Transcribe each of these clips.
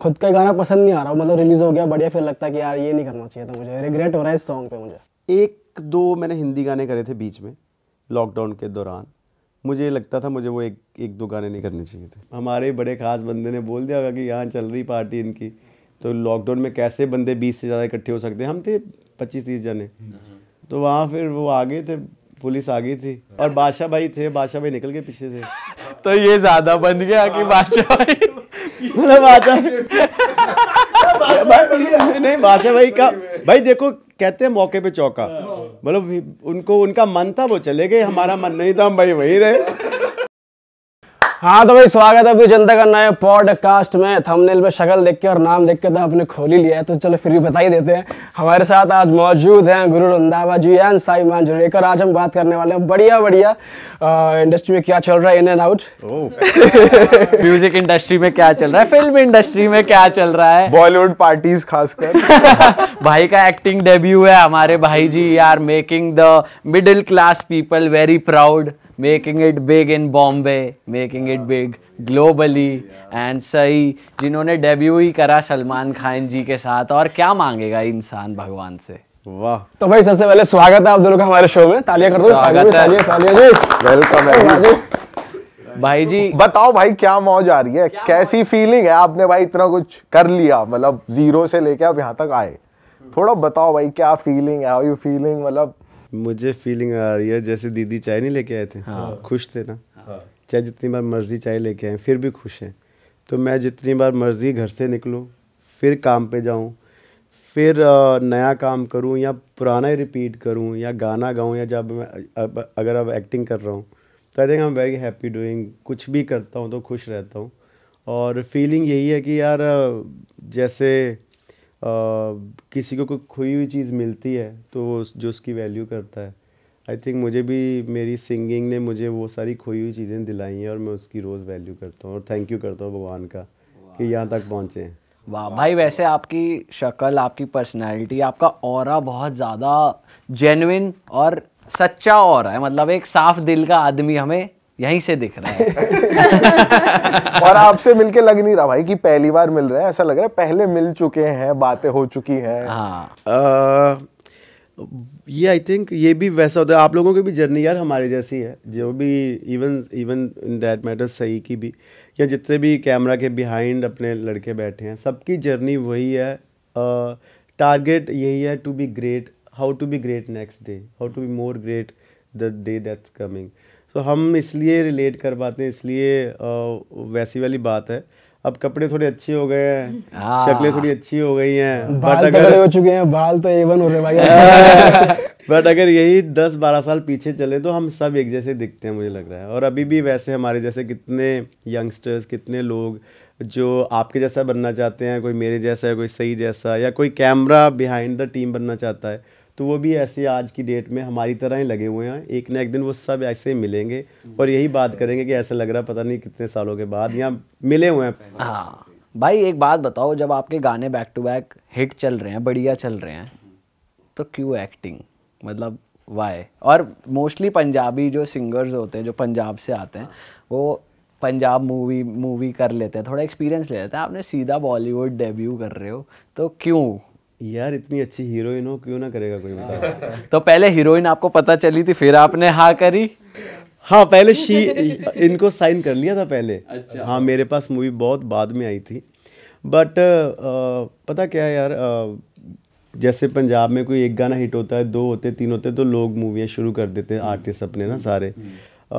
खुद का गाना पसंद नहीं आ रहा मतलब रिलीज़ हो गया बढ़िया फिर लगता है कि यार ये नहीं करना चाहिए था मुझे रिग्रेट हो रहा है इस सॉन्ग पे मुझे एक दो मैंने हिंदी गाने करे थे बीच में लॉकडाउन के दौरान मुझे लगता था मुझे वो एक एक दो गाने नहीं करने चाहिए थे हमारे बड़े ख़ास बंदे ने बोल दिया होगा कि यहाँ चल रही पार्टी इनकी तो लॉकडाउन में कैसे बंदे बीस से ज़्यादा इकट्ठे हो सकते हैं हम थे पच्चीस तीस जने तो वहाँ फिर वो आ गए थे पुलिस आ गई थी और बादशाह भाई थे बादशाह भाई निकल के पीछे थे तो ये ज़्यादा बन गया कि बादशाह भाई मतलब आता नहीं बादशाह भाई का भाई देखो कहते हैं मौके पे चौका मतलब उनको उनका मन था वो चले गए हमारा मन नहीं था हम भाई वहीं रहे हाँ तो भाई स्वागत है अभी जनता का नए पॉडकास्ट में थंबनेल पे शक्ल देख के और नाम देख के तो आपने खोल ही लिया है तो चलो फिर भी बता ही देते हैं हमारे साथ आज मौजूद हैं गुरु रंधावा जी एंड साई मांजुरेकर आज हम बात करने वाले हैं बढ़िया बढ़िया इंडस्ट्री में क्या चल रहा है in and out music industry में क्या चल रहा है फिल्म इंडस्ट्री में क्या चल रहा है बॉलीवुड पार्टीज खासकर भाई का एक्टिंग डेब्यू है हमारे भाई जी are making the middle class people very proud making it big in Bombay making it big globally and सही जिन्होंने डेब्यू ही करा सलमान खान जी के साथ और क्या मांगेगा इंसान भगवान से वाह तो भाई सबसे पहले स्वागत है आप दोनों का हमारे शो में तालियां कर दो स्वागत है जी वेलकम है तो भाई जी बताओ भाई क्या मौज आ रही है कैसी फीलिंग है आपने भाई इतना कुछ कर लिया मतलब जीरो से लेके आप यहाँ तक आए थोड़ा बताओ भाई क्या फीलिंग है यू फीलिंग मतलब मुझे फीलिंग आ रही है जैसे दीदी चाय नहीं लेके आए थे हाँ।, हाँ। खुश थे ना हाँ। चाहे जितनी बार मर्जी चाय लेके आए फिर भी खुश हैं तो मैं जितनी बार मर्जी घर से निकलूँ फिर काम पे जाऊँ फिर नया काम करूँ या पुराना ही रिपीट करूँ या गाना गाऊँ या जब मैं अब, अगर अब एक्टिंग कर रहा हूँ तो I think I am very happy doing कुछ भी करता हूँ तो खुश रहता हूँ और फीलिंग यही है कि यार जैसे किसी को कोई खोई हुई चीज़ मिलती है तो वो जो उसकी वैल्यू करता है आई थिंक मुझे भी मेरी सिंगिंग ने मुझे वो सारी खोई हुई चीज़ें दिलाई हैं और मैं उसकी रोज़ वैल्यू करता हूँ और थैंक यू करता हूँ भगवान का कि यहाँ तक पहुँचे हैं वाह भाई वैसे आपकी शक्ल आपकी पर्सनैलिटी आपका और बहुत ज़्यादा जेनविन और सच्चा और है मतलब एक साफ दिल का आदमी हमें यहीं से दिख रहा है और आपसे मिलके लग नहीं रहा भाई कि पहली बार मिल रहा है ऐसा लग रहा है पहले मिल चुके हैं बातें हो चुकी हैं हाँ ये आई थिंक ये भी वैसा होता है आप लोगों की भी जर्नी यार हमारे जैसी है जो भी even even in that matter सही की भी या जितने भी कैमरा के बिहाइंड अपने लड़के बैठे हैं सबकी जर्नी वही है टारगेट यही है to be great how to be great next day how to be more great the day that's coming तो हम इसलिए रिलेट कर पाते हैं इसलिए वैसी वाली बात है अब कपड़े थोड़े अच्छे हो गए हैं हाँ। शक्लें थोड़ी अच्छी हो गई हैं बट अगर हो चुके हैं बाल तो एवन हो रहे भाई बट अगर यही दस बारह साल पीछे चले तो हम सब एक जैसे दिखते हैं मुझे लग रहा है और अभी भी वैसे हमारे जैसे कितने यंगस्टर्स कितने लोग जो आपके जैसा बनना चाहते हैं कोई मेरे जैसा है कोई सही जैसा या कोई कैमरा बिहाइंड द टीम बनना चाहता है तो वो भी ऐसे आज की डेट में हमारी तरह ही लगे हुए हैं एक ना एक दिन वो सब ऐसे ही मिलेंगे और यही बात करेंगे कि ऐसा लग रहा पता नहीं कितने सालों के बाद यहाँ मिले हुए हैं हाँ भाई एक बात बताओ जब आपके गाने बैक टू बैक हिट चल रहे हैं बढ़िया चल रहे हैं तो क्यों एक्टिंग मतलब वाई और मोस्टली पंजाबी जो सिंगर्स होते हैं जो पंजाब से आते हैं वो पंजाब मूवी मूवी कर लेते हैं थोड़ा एक्सपीरियंस ले लेते हैं आपने सीधा बॉलीवुड डेब्यू कर रहे हो तो क्यों यार इतनी अच्छी हीरोइन हो क्यों ना करेगा कोई बता तो पहले हीरोइन आपको पता चली थी फिर आपने हाँ करी हाँ पहले शी इनको साइन कर लिया था पहले अच्छा हाँ मेरे पास मूवी बहुत बाद में आई थी बट पता क्या है यार आ, जैसे पंजाब में कोई एक गाना हिट होता है दो होते तीन होते तो लोग मूवियाँ शुरू कर देते हैं आर्टिस्ट अपने ना सारे आ,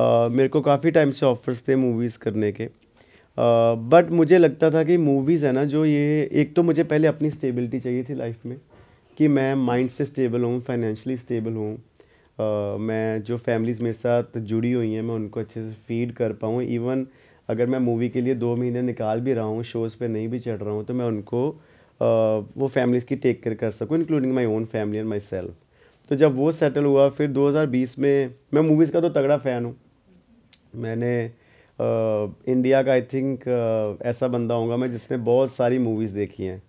हम्म। मेरे को काफ़ी टाइम से ऑफर्स थे मूवीज़ करने के बट मुझे लगता था कि मूवीज़ है ना जो ये एक तो मुझे पहले अपनी स्टेबिलिटी चाहिए थी लाइफ में कि मैं माइंड से स्टेबल हूँ फाइनेंशली स्टेबल हूँ मैं जो फैमिलीज़ मेरे साथ जुड़ी हुई हैं मैं उनको अच्छे से फीड कर पाऊँ इवन अगर मैं मूवी के लिए दो महीने निकाल भी रहा हूँ शोज़ पे नहीं भी चढ़ रहा हूँ तो मैं उनको uh, वो फैमिलीज़ की टेक केयर कर सकूँ including my own family and myself तो जब वो सेटल हुआ फिर 2020 में मैं मूवीज़ का तो तगड़ा फ़ैन हूँ मैंने इंडिया का आई थिंक ऐसा बंदा होगा मैं जिसने बहुत सारी मूवीज़ देखी हैं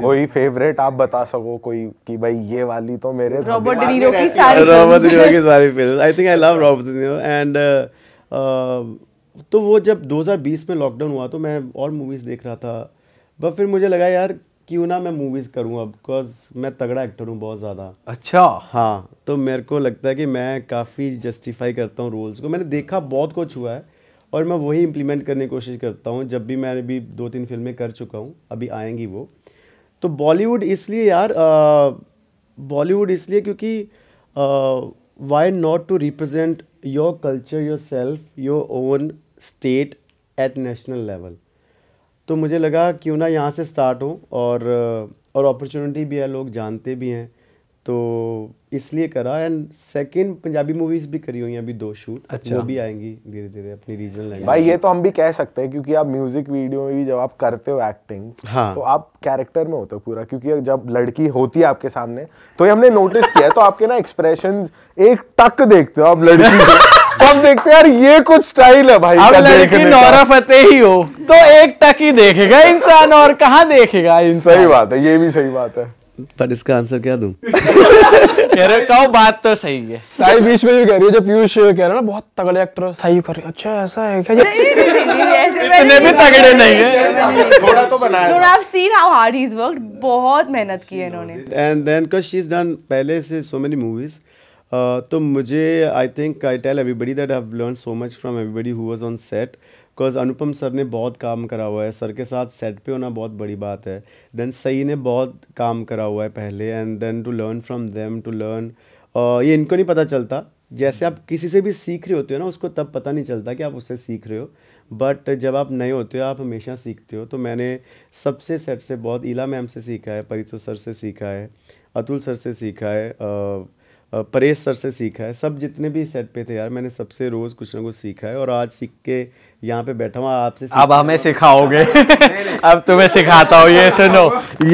कोई फेवरेट आप बता सको कोई कि भाई ये वाली तो मेरे रॉबर्ट की सारी रॉबर्ट की सारी film I think I love Robert and तो वो जब 2020 में लॉकडाउन हुआ तो मैं और मूवीज़ देख रहा था बट फिर मुझे लगा यार क्यों ना मैं मूवीज़ करूँ अब बिकॉज मैं तगड़ा एक्टर हूँ बहुत ज़्यादा अच्छा हाँ तो मेरे को लगता है कि मैं काफ़ी जस्टिफाई करता हूँ रोल्स को मैंने देखा बहुत कुछ हुआ है और मैं वही इम्प्लीमेंट करने की कोशिश करता हूँ जब भी मैं अभी दो तीन फिल्में कर चुका हूँ अभी आएंगी वो तो बॉलीवुड इसलिए यार बॉलीवुड इसलिए क्योंकि why not to represent your culture yourself your own state at national level तो मुझे लगा क्यों ना यहाँ से स्टार्ट हो और और अपॉर्चुनिटी भी है लोग जानते भी हैं तो इसलिए करा एंड सेकंड पंजाबी मूवीज भी करी हुई हैं अभी दो शूट अच्छा वो भी आएंगी धीरे धीरे अपनी रीजनल लैंग्वेज भाई ये तो हम भी कह सकते हैं क्योंकि आप म्यूजिक वीडियो में भी जब आप करते हो एक्टिंग हाँ। तो आप कैरेक्टर में होते हो पूरा क्योंकि जब लड़की होती है आपके सामने तो ये हमने नोटिस किया है तो आपके ना एक्सप्रेशन एक टक देखते हो आप लड़की तो देखते हैं यार ये कुछ स्टाइल है भाई अब लड़की नौरा फतेह ही हो तो एक टक ही देखेगा इंसान और कहाँ देखेगा इंसान सही बात है ये भी सही बात है पर इसका आंसर क्या दू कह रहे कहो बात तो सही है साई बीच में भी कह रही है पीयूष कह रहा ना बहुत तगड़े एक्टर साई कर अच्छा ऐसा है क्या इतने भी तगड़े नहीं है थोड़ा तो बनाया scene how hard he is बहुत मेहनत की है इन्होंने and then she is done पहले से सो मेनी मूवीज तो मुझे I think I tell everybody that I have learn so much from who was on set because Anupam sir ने बहुत काम करा हुआ है सर के साथ सेट पे होना बहुत बड़ी बात है देन सई ने बहुत काम करा हुआ है पहले and then to learn from them to learn ये इनको नहीं पता चलता जैसे आप किसी से भी सीख रहे होते हो ना उसको तब पता नहीं चलता कि आप उससे सीख रहे हो बट जब आप नए होते हो आप हमेशा सीखते हो तो मैंने सबसे सेट से बहुत इला मैम से सीखा है परितो सर से सीखा है अतुल सर से सीखा है परेश सर से सीखा है सब जितने भी सेट पे थे यार मैंने सबसे रोज़ कुछ ना कुछ सीखा है और आज सीख के यहाँ पे बैठा हुआ आपसे अब हमें सिखाओगे अब तुम्हें सिखाता हूँ ये सुनो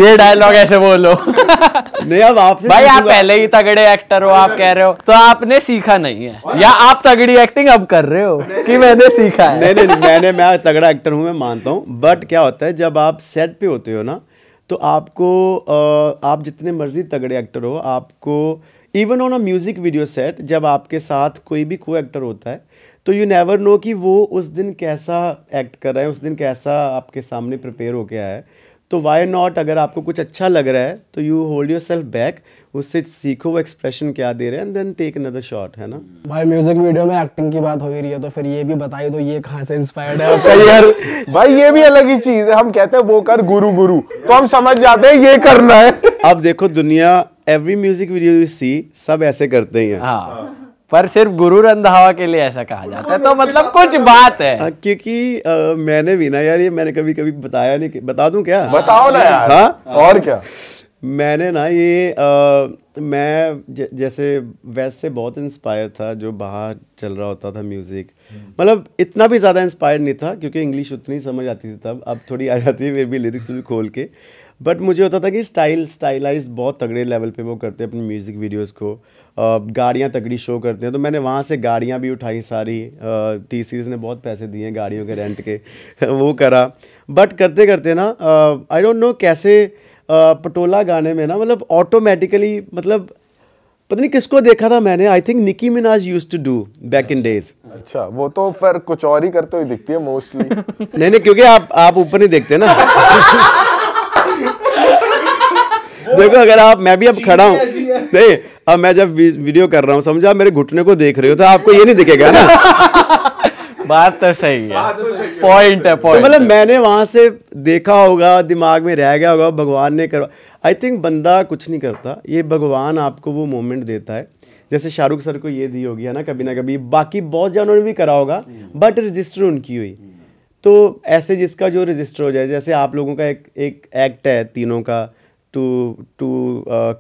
ये डायलॉग ऐसे बोलो नहीं अब आपसे भाई आप पहले ही तगड़े एक्टर हो आप कह रहे हो तो आपने सीखा नहीं है या आप तगड़ी एक्टिंग अब कर रहे हो कि मैंने सीखा है नहीं नहीं मैंने मैं तगड़ा एक्टर हूँ मैं मानता हूँ बट क्या होता है जब आप सेट पे होते हो ना तो आपको आप जितने मर्जी तगड़े एक्टर हो आपको even on a music video set जब आपके साथ कोई भी को एक्टर होता है तो यू नेवर नो कि वो उस दिन कैसा एक्ट कर रहा है उस दिन कैसा आपके सामने प्रिपेयर हो गया है तो वाई नॉट अगर आपको कुछ अच्छा लग रहा है तो you hold yourself back उससे सीखो वो एक्सप्रेशन क्या दे रहे हैं and then take another shot है ना भाई म्यूजिक वीडियो में एक्टिंग की बात हो ही रही है तो फिर ये भी बताइए तो ये कहाँ से इंस्पायर्ड है यार भाई ये भी अलग ही चीज है हम कहते हैं वो कर गुरु गुरु तो हम समझ जाते हैं ये करना है अब देखो दुनिया every music video you see सब ऐसे करते ही हैं हाँ।, हाँ पर सिर्फ गुरु रंधावा के लिए ऐसा कहा जाता है तो मतलब कुछ बात है आ, हाँ, क्योंकि आ, मैंने भी ना यार ये मैंने कभी कभी बताया नहीं बता दूं क्या हाँ। बताओ ना यार हाँ और क्या मैंने ना ये आ, मैं ज, जैसे वैसे बहुत इंस्पायर था जो बाहर चल रहा होता था म्यूज़िक हम्म। मतलब इतना भी ज़्यादा इंस्पायर नहीं था क्योंकि इंग्लिश उतनी समझ आती थी तब अब थोड़ी आ जाती है फिर भी लिरिक्स भी खोल के बट मुझे होता था कि स्टाइल स्टाइलाइज बहुत तगड़े लेवल पे वो करते हैं अपनी म्यूज़िक वीडियोस को गाड़ियाँ तगड़ी शो करते हैं तो मैंने वहाँ से गाड़ियाँ भी उठाई सारी टी सीरीज़ ने बहुत पैसे दिए हैं गाड़ियों के रेंट के वो करा बट करते करते ना आई डोंट नो कैसे पटोला गाने में ना मतलब ऑटोमेटिकली मतलब पता नहीं किसको देखा था मैंने I think Nicki Minaj use to do back in days अच्छा वो तो फिर कुछ और ही करते हुए दिखती है मोस्टली नहीं नहीं क्योंकि आप आप ऊपर नहीं देखते ना देखो अगर आप मैं भी अब खड़ा हूँ नहीं अब मैं जब वीडियो कर रहा हूँ समझा मेरे घुटने को देख रहे हो तो आपको ये नहीं दिखेगा ना बात तो सही है पॉइंट तो है पॉइंट तो मतलब मैंने वहां से देखा होगा दिमाग में रह गया होगा भगवान ने करवा आई थिंक बंदा कुछ नहीं करता ये भगवान आपको वो मोमेंट देता है जैसे शाहरुख सर को ये दी होगी है ना कभी ना कभी बाकी बहुत जानों उन्होंने भी करा होगा बट रजिस्टर उनकी हुई तो ऐसे जिसका जो रजिस्टर हो जाए जैसे आप लोगों का एक एक एक्ट है तीनों का to to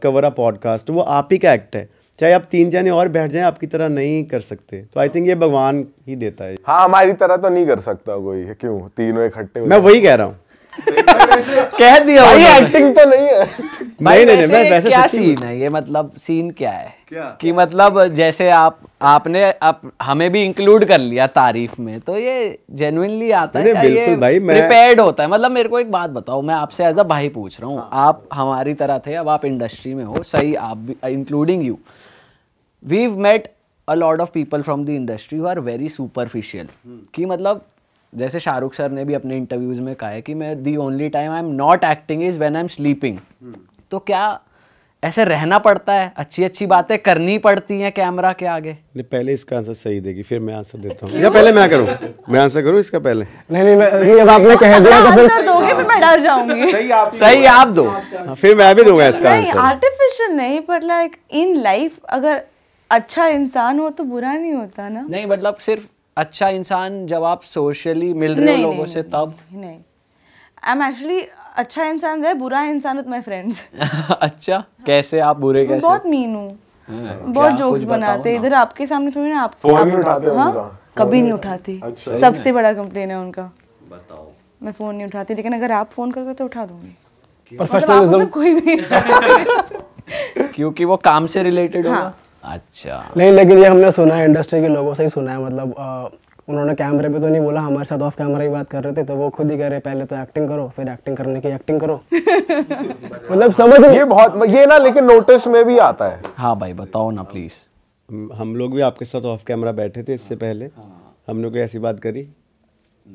cover a podcast वो आप ही का एक्ट है चाहे आप तीन जने और बैठ जाएं आपकी तरह नहीं कर सकते तो आई थिंक ये भगवान ही देता है हाँ हमारी तरह तो नहीं कर सकता कोई क्यों तीनों इकट्ठे मैं वही कह रहा हूँ कह दिया भाई एक्टिंग तो नहीं है नहीं नहीं मैं वैसे क्या सीन है ये मतलब सीन क्या है क्या कि मतलब जैसे आप आपने आप हमें भी इंक्लूड कर लिया तारीफ में तो ये जेन्युइनली आता है बिल्कुल भाई मैं प्रिपेयर्ड होता है मतलब मेरे को एक बात बताओ मैं आपसे एज अ भाई पूछ रहा हूँ हाँ। आप हमारी तरह थे अब आप इंडस्ट्री में हो सही आप भी including you we met a lot of people from the industry who are very superficial कि मतलब जैसे शाहरुख सर ने भी अपने इंटरव्यूज़ में कहा है कि मैं the only time I am not acting is when I am sleeping तो क्या ऐसे रहना पड़ता है अच्छी अच्छी बातें करनी पड़ती हैं कैमरा के आगे नहीं पहले इसका आंसर सही देगी फिर मैं आंसर देता हूँ या पहले मैं करूँ मैं आंसर करूँ इसका पहले नहीं नहीं मैं अब आपने कह दिया तो फिर दोगे फिर मैं डर जाऊंगी सही आप सही आप दो हाँ, फिर मैं भी दूंगा इसका आंसर आर्टिफिशियल नहीं पर लाइक इन लाइफ अगर अच्छा इंसान हो तो बुरा नहीं होता ना नहीं मतलब सिर्फ अच्छा इंसान जब आप सोशली मिल रहे हो लोगों से तब नहीं आई एम एक्चुअली अच्छा इंसान है बुरा इंसान विद माय फ्रेंड्स अच्छा कैसे आप बुरे कैसे बहुत मीन हूं हाँ, बहुत जोक्स बनाते इधर आपके सामने थोड़ी ना आप फोन नहीं उठाते हां कभी नहीं उठाती अच्छा। सबसे बड़ा कंप्लेन है उनका बताओ मैं फोन नहीं उठाती लेकिन अगर आप फोन करोगे तो उठा दूंगी प्रोफेशनलिज्म मतलब कोई भी क्योंकि वो काम से रिलेटेड हाँ। होगा अच्छा नहीं लेकिन ये हमने सुना है इंडस्ट्री के लोगों से ही सुना है मतलब आ, उन्होंने कैमरे पे तो नहीं बोला हमारे साथ ऑफ कैमरा ही बात कर रहे थे तो वो खुद ही कह रहे पहले तो एक्टिंग करो फिर एक्टिंग करने की एक्टिंग करो मतलब समझ ये बहुत ये ना लेकिन नोटिस में भी आता है हाँ भाई बताओ ना प्लीज हम लोग भी आपके साथ ऑफ कैमरा बैठे थे इससे पहले हाँ। हम लोग ऐसी बात करी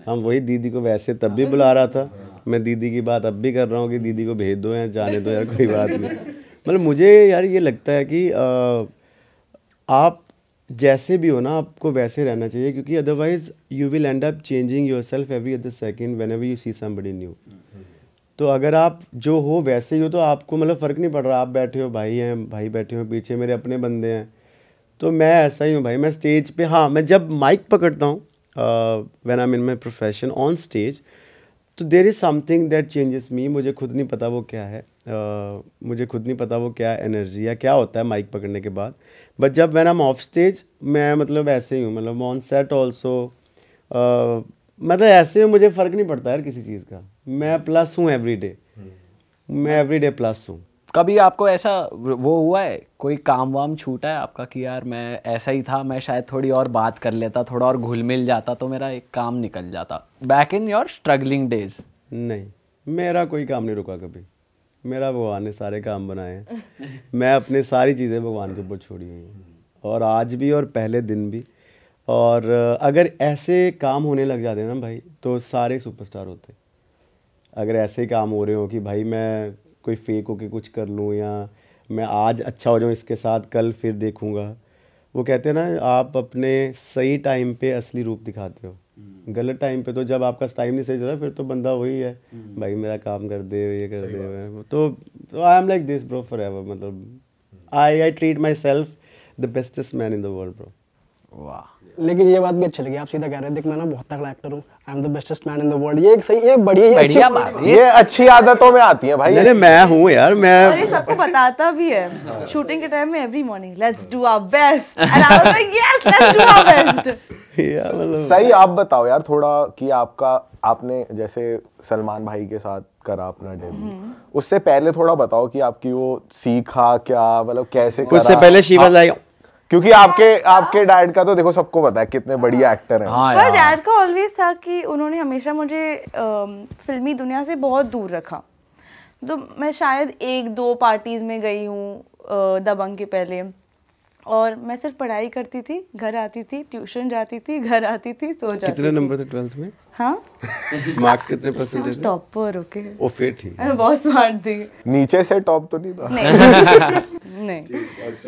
हम वही दीदी को वैसे तब भी बुला रहा था मैं दीदी की बात अब भी कर रहा हूँ कि दीदी को भेज दो या जाने दो यार कोई बात नहीं मतलब मुझे यार ये लगता है कि आ, आप जैसे भी हो ना आपको वैसे रहना चाहिए क्योंकि otherwise you will end up changing yourself every other second whenever you see somebody new तो अगर आप जो हो वैसे ही हो तो आपको मतलब फ़र्क नहीं पड़ रहा आप बैठे हो भाई हैं भाई बैठे हो पीछे मेरे अपने बंदे हैं तो मैं ऐसा ही हूँ भाई मैं स्टेज पे हाँ मैं जब माइक पकड़ता हूँ when I mean my profession on stage तो there is something that changes me मुझे खुद नहीं पता वो क्या है मुझे खुद नहीं पता वो क्या एनर्जी या क्या होता है माइक पकड़ने के बाद बट जब वैन एम ऑफ स्टेज मैं मतलब ऐसे ही हूँ मतलब ऑन सेट ऑल्सो मतलब ऐसे ही मुझे फ़र्क नहीं पड़ता यार किसी चीज़ का मैं प्लस हूँ एवरी डे हम्म। मैं एवरी डे प्लस हूँ कभी आपको ऐसा वो हुआ है कोई काम वाम छूटा है आपका कि यार मैं ऐसा ही था मैं शायद थोड़ी और बात कर लेता थोड़ा और घुल मिल जाता तो मेरा एक काम निकल जाता back in your struggling days नहीं मेरा कोई काम नहीं रुका कभी मेरा भगवान ने सारे काम बनाए हैं मैं अपने सारी चीज़ें भगवान के ऊपर छोड़ी हुई हैं और आज भी और पहले दिन भी और अगर ऐसे काम होने लग जाते हैं ना भाई तो सारे सुपरस्टार होते अगर ऐसे काम हो रहे हो कि भाई मैं कोई फेक होके कुछ कर लूँ या मैं आज अच्छा हो जाऊँ इसके साथ कल फिर देखूँगा वो कहते हैं ना आप अपने सही टाइम पे असली रूप दिखाते हो गलत टाइम पे तो जब आपका टाइम नहीं सही चल रहा फिर तो बंदा वही है हम्म। भाई मेरा काम कर दे ये कर दे तो I am like this bro forever मतलब I I treat myself the bestest man in the world bro वाह लेकिन ये बात भी अच्छी लगी आप सीधा कह रहे हैं देख मैं ना बहुत तगड़ा एक्टर हूँ I am the bestest man in the world ये एक सही ये बढ़िया ये अच्छी बात है ये अच्छी आदतों में आती है भाई अरे मैं हूँ यार मैं अरे सबको बताता भी है शूटिंग के टाइम में every morning let's do our best and I was like yes let's do our best सही आप बताओ यार थोड़ा कि आपका आपने जैसे सलमान भाई के साथ करा अपना डेब्यू हम्म। उससे पहले थोड़ा बताओ कि आपकी वो सीखा क्या मतलब कैसे उससे पहले शी वाज लाइक क्योंकि आपके आपके डैड का तो देखो सबको पता है कितने बढ़िया एक्टर हैं हाँ पर डैड का ऑलवेज था कि उन्होंने हमेशा मुझे फिल्मी दुनिया से बहुत दूर रखा तो मैं शायद एक दो पार्टीज में गई हूँ दबंग के पहले और मैं सिर्फ पढ़ाई करती थी घर आती थी ट्यूशन जाती थी घर आती थी सो जाती कितने नंबर थे ट्वेल्थ में हाँ मार्क्स कितने परसेंटेज टॉपर ओके ओ फेट ही बहुत स्मार्ट थी नीचे से टॉप तो नहीं था नहीं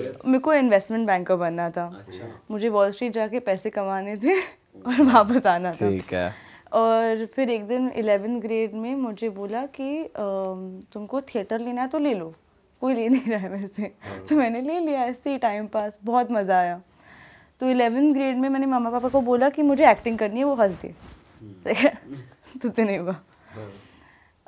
मेरे को इन्वेस्टमेंट बैंकर बनना था अच्छा। मुझे वॉल स्ट्रीट जाके पैसे कमाने थे और वापस आना था ठीक है और फिर एक दिन इलेवेंथ ग्रेड में मुझे बोला कि तुमको थिएटर लेना है तो ले लो कोई ले नहीं रहा है वैसे हाँ। तो मैंने ले लिया ऐसे ही टाइम पास बहुत मज़ा आया तो इलेवेंथ ग्रेड में मैंने मामा पापा को बोला कि मुझे एक्टिंग करनी है वो हंस दे हम्म। तो नहीं हुआ हाँ।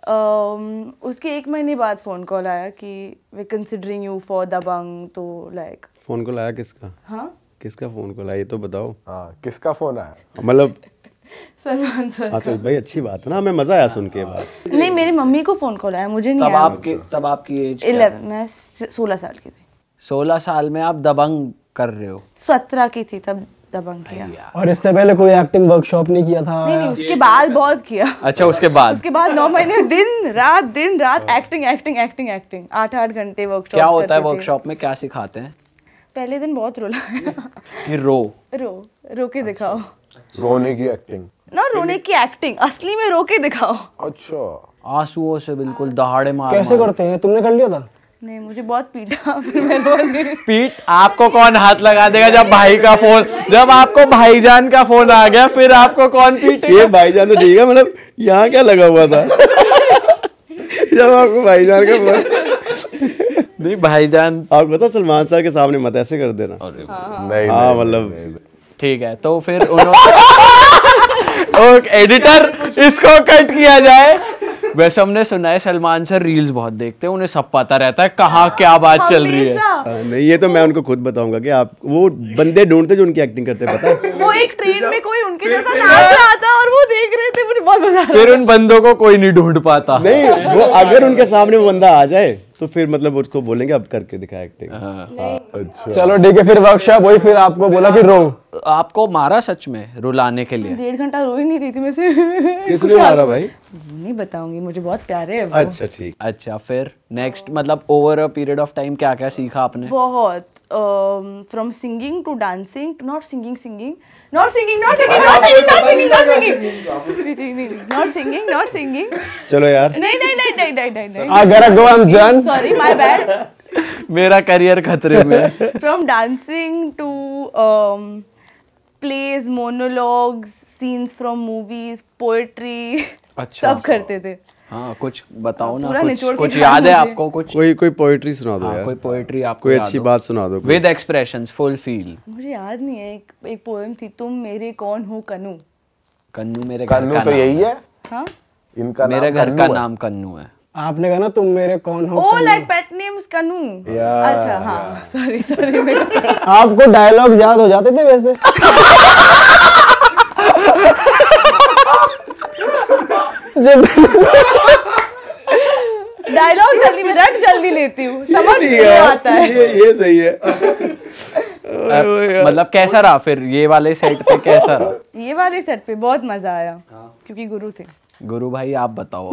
Um, उसके एक महीने बाद फ़ोन कॉल आया कि they considering you for Dabangg तो लाइक फ़ोन कॉल आया किसका हाँ किसका फ़ोन कॉल आया ये तो बताओ हाँ किसका फ़ोन आया मतलब सलमान सर हाँ तो भाई अच्छी बात है ना हमें मज़ा आया सुन के बाद नहीं मेरी मम्मी को फ़ोन कॉल आया मुझे नहीं तब आपकी तब आपकी एज इलेवन मैं सोलह साल की थी सोलह साल में आप दबंग कर रहे हो सत्रह की थी तब दबंग किया और इससे पहले कोई एक्टिंग वर्कशॉप नहीं किया था नहीं नहीं उसके बाद तो- बहुत किया अच्छा उसके बाद उसके बाद नौ महीने दिन रात दिन रात एक्टिंग एक्टिंग एक्टिंग एक्टिंग आठ आठ घंटे वर्कशॉप क्या होता है वर्कशॉप में क्या सिखाते हैं पहले दिन बहुत रोला कि रो रो रो के अच्छा। दिखाओ अच्छा। रोने की एक्टिंग ना रोने की एक्टिंग असली में रो के दिखाओ अच्छा आंसुओं से बिल्कुल दहाड़े मार कैसे करते हैं तुमने कर लिया था नहीं मुझे बहुत पीटा फिर मैं बोल पीट आपको कौन हाथ लगा देगा जब भाई का फोन जब आपको भाईजान का फोन आ गया फिर आपको कौन पीट ये भाईजान तो ठीक है मतलब यहाँ क्या लगा हुआ था जब आपको भाईजान का फोन नहीं भाईजान आप बता सलमान सर के सामने मत ऐसे कर देना हाँ, हाँ। हाँ, नहीं हाँ मतलब ठीक है तो फिर उन्होंने एडिटर इसको कट किया जाए वैसे हमने सुना है सलमान सर रील्स बहुत देखते हैं उन्हें सब पता रहता है कहाँ हाँ, क्या बात चल रही है नहीं ये तो मैं उनको खुद बताऊंगा कि आप वो बंदे ढूंढते जो उनकी एक्टिंग करते पता वो एक ट्रेन में कोई उनके जैसा नाच रहा था और वो देख रहे थे मुझे बहुत मजा फिर उन बंदों को कोई नहीं ढूंढ पाता नहीं वो अगर उनके सामने वो बंदा आ जाए तो फिर मतलब उसको बोलेंगे अब करके दिखा एक्टिंग हाँ। हाँ, अच्छा चलो ठीक है फिर वर्कशॉप वही फिर आपको बोला कि रो आपको मारा सच में रुलाने के लिए डेढ़ घंटा रो ही नहीं रही थी मैं से किसने मारा भाई नहीं बताऊंगी मुझे बहुत प्यारे है अच्छा ठीक अच्छा फिर नेक्स्ट मतलब over a period of time क्या क्या सीखा आपने बहुत um, from singing to dancing to not singing singing not singing not singing not singing not singing not singing not singing not singing चलो यार नहीं नहीं नहीं नहीं नहीं नहीं I gotta go I'm done sorry my bad मेरा career खतरे में है from dancing to um, plays monologues scenes from movies poetry अच्छा सब करते थे हाँ कुछ बताओ ना कुछ, कुछ याद है आपको कुछ कोई कोई पोएट्री सुना दो हाँ, यार कोई पोएट्री कोई अच्छी बात सुना दो विद फुल फील मुझे याद नहीं है एक एक पोएम थी तुम मेरे कौन हो कन्नू कन्नू मेरे तो यही है हाँ इनका मेरे घर का नाम कन्नू है आपने कहा ना तुम मेरे कौन हो ओ लाइक पेट नेम्स अच्छा हाँ सॉरी सॉरी आपको डायलॉग याद हो जाते थे वैसे जब डायलॉग जल्दी में रट जल्दी लेती हूँ समझ नहीं आता है ये ये सही है मतलब कैसा रहा फिर ये वाले सेट पे कैसा रहा ये वाले सेट पे बहुत मजा आया हाँ। क्योंकि गुरु थे गुरु भाई आप बताओ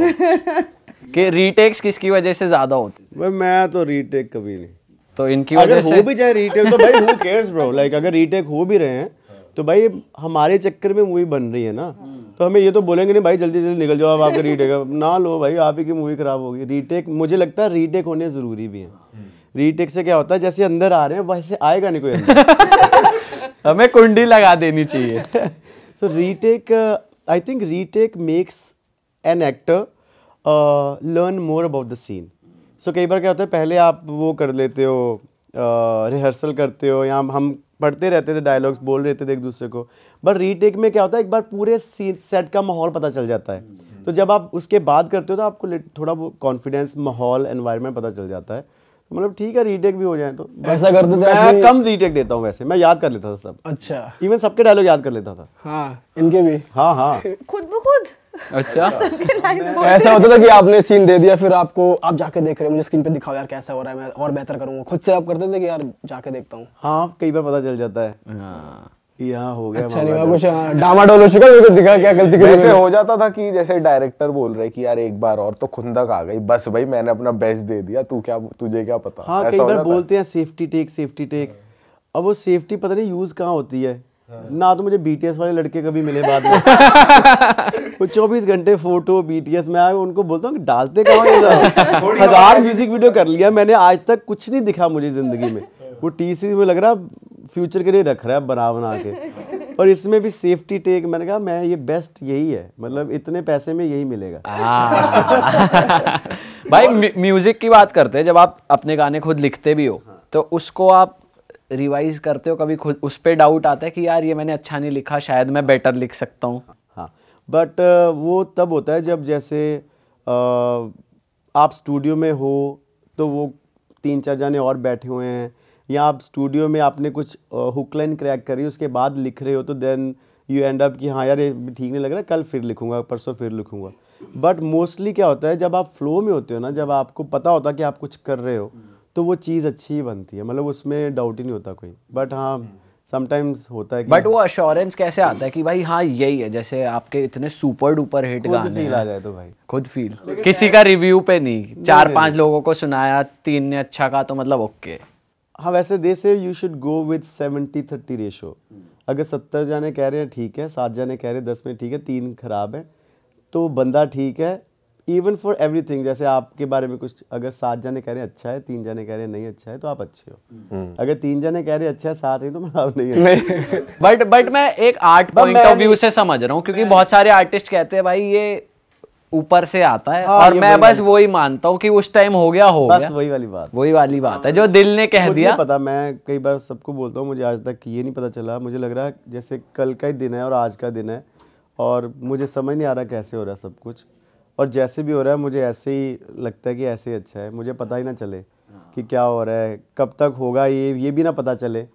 कि रीटेक्स किसकी वजह से ज्यादा होते भाई मैं तो रीटेक कभी नहीं तो इनकी वजह से हो भी चाहे रीटेक तो भाई हु केयर्स ब्रो लाइक अगर रीटेक हो भी रहे हैं तो भाई हमारे चक्कर में मूवी बन रही है ना हाँ। तो हमें ये तो बोलेंगे नहीं भाई जल्दी जल्दी निकल जाओ आप आपके रीटेक ना लो भाई आप ही की मूवी ख़राब होगी रीटेक मुझे लगता है रीटेक होने ज़रूरी भी है रीटेक से क्या होता है जैसे अंदर आ रहे हैं वैसे आएगा नहीं कोई हमें कुंडी लगा देनी चाहिए so retake I think retake makes an actor learn more about the scene so कई बार क्या होता है पहले आप वो कर लेते हो रिहर्सल uh, करते हो या हम पढ़ते रहते थे डायलॉग्स बोल रहे थे एक दूसरे को बट रीटेक में क्या होता है एक बार पूरे सेट का माहौल पता चल जाता है तो जब आप उसके बाद करते हो तो आपको थोड़ा कॉन्फिडेंस माहौल एनवायरमेंट पता चल जाता है तो मतलब ठीक है रीटेक भी हो जाए तो ऐसा कर देते मैं कम रीटेक देता हूँ वैसे मैं याद कर लेता था सब अच्छा इवन सबके डायलॉग याद कर लेता था हाँ इनके भी हाँ हाँ खुद ब खुद अच्छा तो ऐसा होता था कि आपने सीन दे दिया फिर आपको आप जाके देख रहे हो मुझे स्क्रीन पे दिखाओ यार कैसा हो रहा है मैं और बेहतर करूंगा खुद से आप करते थे कि यार जाके देखता हूँ हाँ कई बार पता चल जाता है हाँ। कि हाँ, हो गया अच्छा नहीं कुछ हाँ, डामाडोल हो चुका मेरे दिखा क्या गलती करी हो जाता था कि जैसे डायरेक्टर बोल रहे कि यार एक बार और तो खुंदक आ गई बस भाई मैंने अपना बेस्ट दे दिया तू क्या तुझे क्या पता हाँ कई बार बोलते हैं सेफ्टी टेक सेफ्टी टेक अब वो सेफ्टी पता नहीं यूज कहाँ होती है हाँ। ना तो मुझे बीटीएस वाले लड़के कभी मिले बाद में वो चौबीस घंटे फोटो बीटीएस में आए उनको बोलता हूँ डालते कहाँ हजार म्यूजिक वीडियो कर लिया मैंने आज तक कुछ नहीं दिखा मुझे जिंदगी में वो टी सीरीज में लग रहा फ्यूचर के लिए रख रहा है बना बना के और इसमें भी सेफ्टी टेक मैंने कहा मैं ये बेस्ट यही है मतलब इतने पैसे में यही मिलेगा हाँ। भाई म्यूजिक की बात करते हैं जब आप अपने गाने खुद लिखते भी हो हाँ। तो उसको आप रिवाइज करते हो कभी खुद उस पर डाउट आता है कि यार ये मैंने अच्छा नहीं लिखा शायद मैं बेटर लिख सकता हूँ हाँ बट वो तब होता है जब जैसे आप स्टूडियो में हो तो वो तीन चार जाने और बैठे हुए हैं या आप स्टूडियो में आपने कुछ हुकलाइन क्रैक करी उसके बाद लिख रहे हो तो देन यू एंड अप कि हाँ यार ये ठीक नहीं लग रहा कल फिर लिखूंगा परसों फिर लिखूंगा बट मोस्टली क्या होता है जब आप फ्लो में होते हो ना जब आपको पता होता है कि आप कुछ कर रहे हो hmm. तो वो चीज़ अच्छी ही बनती है मतलब उसमें डाउट ही नहीं होता कोई बट हाँ समटाइम्स हम्म। होता है बट वो अश्योरेंस कैसे आता है कि भाई हाँ यही है जैसे आपके इतने सुपर डुपर हिट गाने फील आ जाए तो भाई खुद फील किसी का रिव्यू पे नहीं चार पांच लोगों को सुनाया तीन ने अच्छा कहा तो मतलब ओके हाँ वैसे they say you should go with seventy thirty ratio अगर सत्तर जाने कह रहे हैं ठीक है सात जाने कह रहे हैं दस में ठीक है तीन खराब है तो बंदा ठीक है इवन फॉर एवरी जैसे आपके बारे में कुछ अगर सात जने कह रहे हैं अच्छा है तीन जने कह रहे हैं नहीं अच्छा है तो आप अच्छे हो हम्म। अगर तीन जने कह रहे हैं अच्छा है सात ही तो मतलब आप नहीं है बट बट मैं एक आर्ट पॉइंट ऑफ व्यू से समझ रहा हूँ क्योंकि बहुत सारे आर्टिस्ट कहते हैं भाई ये ऊपर से आता है हाँ, और मैं बस वही मानता हूँ कि उस टाइम हो गया हो बस वही वाली बात वही वाली बात है हाँ। जो दिल ने कह दिया पता मैं कई बार सबको बोलता हूँ मुझे आज तक ये नहीं पता चला मुझे लग रहा है जैसे कल का ही दिन है और आज का दिन है और मुझे समझ नहीं आ रहा कैसे हो रहा सब कुछ और जैसे भी हो रहा है मुझे ऐसे ही लगता है कि ऐसे ही अच्छा है मुझे पता ही ना चले कि क्या हो रहा है कब तक होगा ये ये भी ना पता चले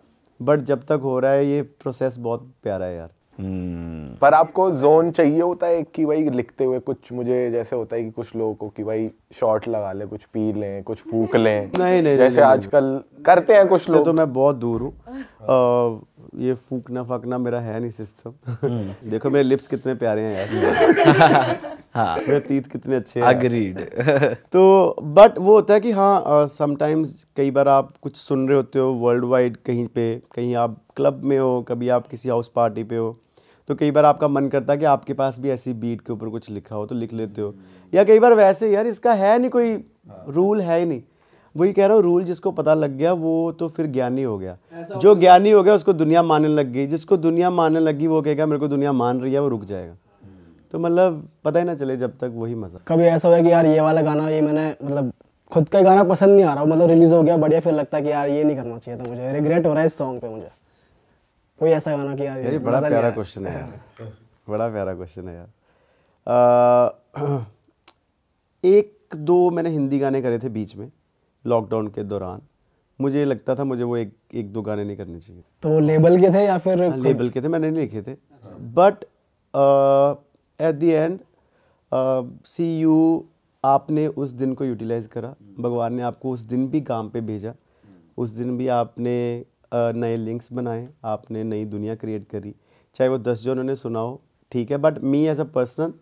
बट जब तक हो रहा है ये प्रोसेस बहुत प्यारा है यार Hmm. पर आपको जोन चाहिए होता है कि भाई लिखते हुए कुछ मुझे जैसे होता है कि कुछ लोगों को कि भाई शॉट लगा ले कुछ पी लें कुछ फूक लें नहीं नहीं जैसे आजकल करते हैं कुछ तो लोग तो मैं बहुत दूर हूँ हाँ। ये फूकना फाकना मेरा है नहीं सिस्टम हम्म। देखो मेरे लिप्स कितने प्यारे हैं यार हाँ तीत कितने अच्छे हैं तो बट वो होता है कि हाँ समटाइम्स uh, कई बार आप कुछ सुन रहे होते हो वर्ल्ड वाइड कहीं पे कहीं आप क्लब में हो कभी आप किसी हाउस पार्टी पे हो तो कई बार आपका मन करता है कि आपके पास भी ऐसी बीट के ऊपर कुछ लिखा हो तो लिख लेते हो या कई बार वैसे यार इसका है नहीं कोई रूल हाँ। है ही नहीं वही कह रहा हूँ रूल जिसको पता लग गया वो तो फिर ज्ञानी हो गया जो ज्ञानी हो गया उसको दुनिया मानने लग गई जिसको दुनिया मानने लगी वो कहेगा मेरे को दुनिया मान रही है वो रुक जाएगा तो मतलब पता ही ना चले जब तक वही मज़ा कभी ऐसा हुआ कि यार ये वाला गाना ये मैंने मतलब खुद का गाना पसंद नहीं आ रहा मतलब रिलीज़ हो गया बढ़िया फिर लगता है कि यार ये नहीं करना चाहिए था मुझे रिग्रेट हो रहा है इस सॉन्ग पे मुझे कोई ऐसा गाना कि यार बड़ा प्यारा क्वेश्चन है यार बड़ा प्यारा क्वेश्चन है यार एक दो मैंने हिंदी गाने करे थे बीच में लॉकडाउन के दौरान मुझे लगता था मुझे वो एक एक दो गाने नहीं करने चाहिए तो वो लेबल के थे या फिर लेबल हाँ, के थे मैंने नहीं लिखे थे but at the end see you आपने उस दिन को यूटिलाइज करा भगवान ने आपको उस दिन भी काम पे भेजा उस दिन भी आपने uh, नए लिंक्स बनाए आपने नई दुनिया क्रिएट करी चाहे वो दस जो उन्होंने सुना हो ठीक है but me as a personal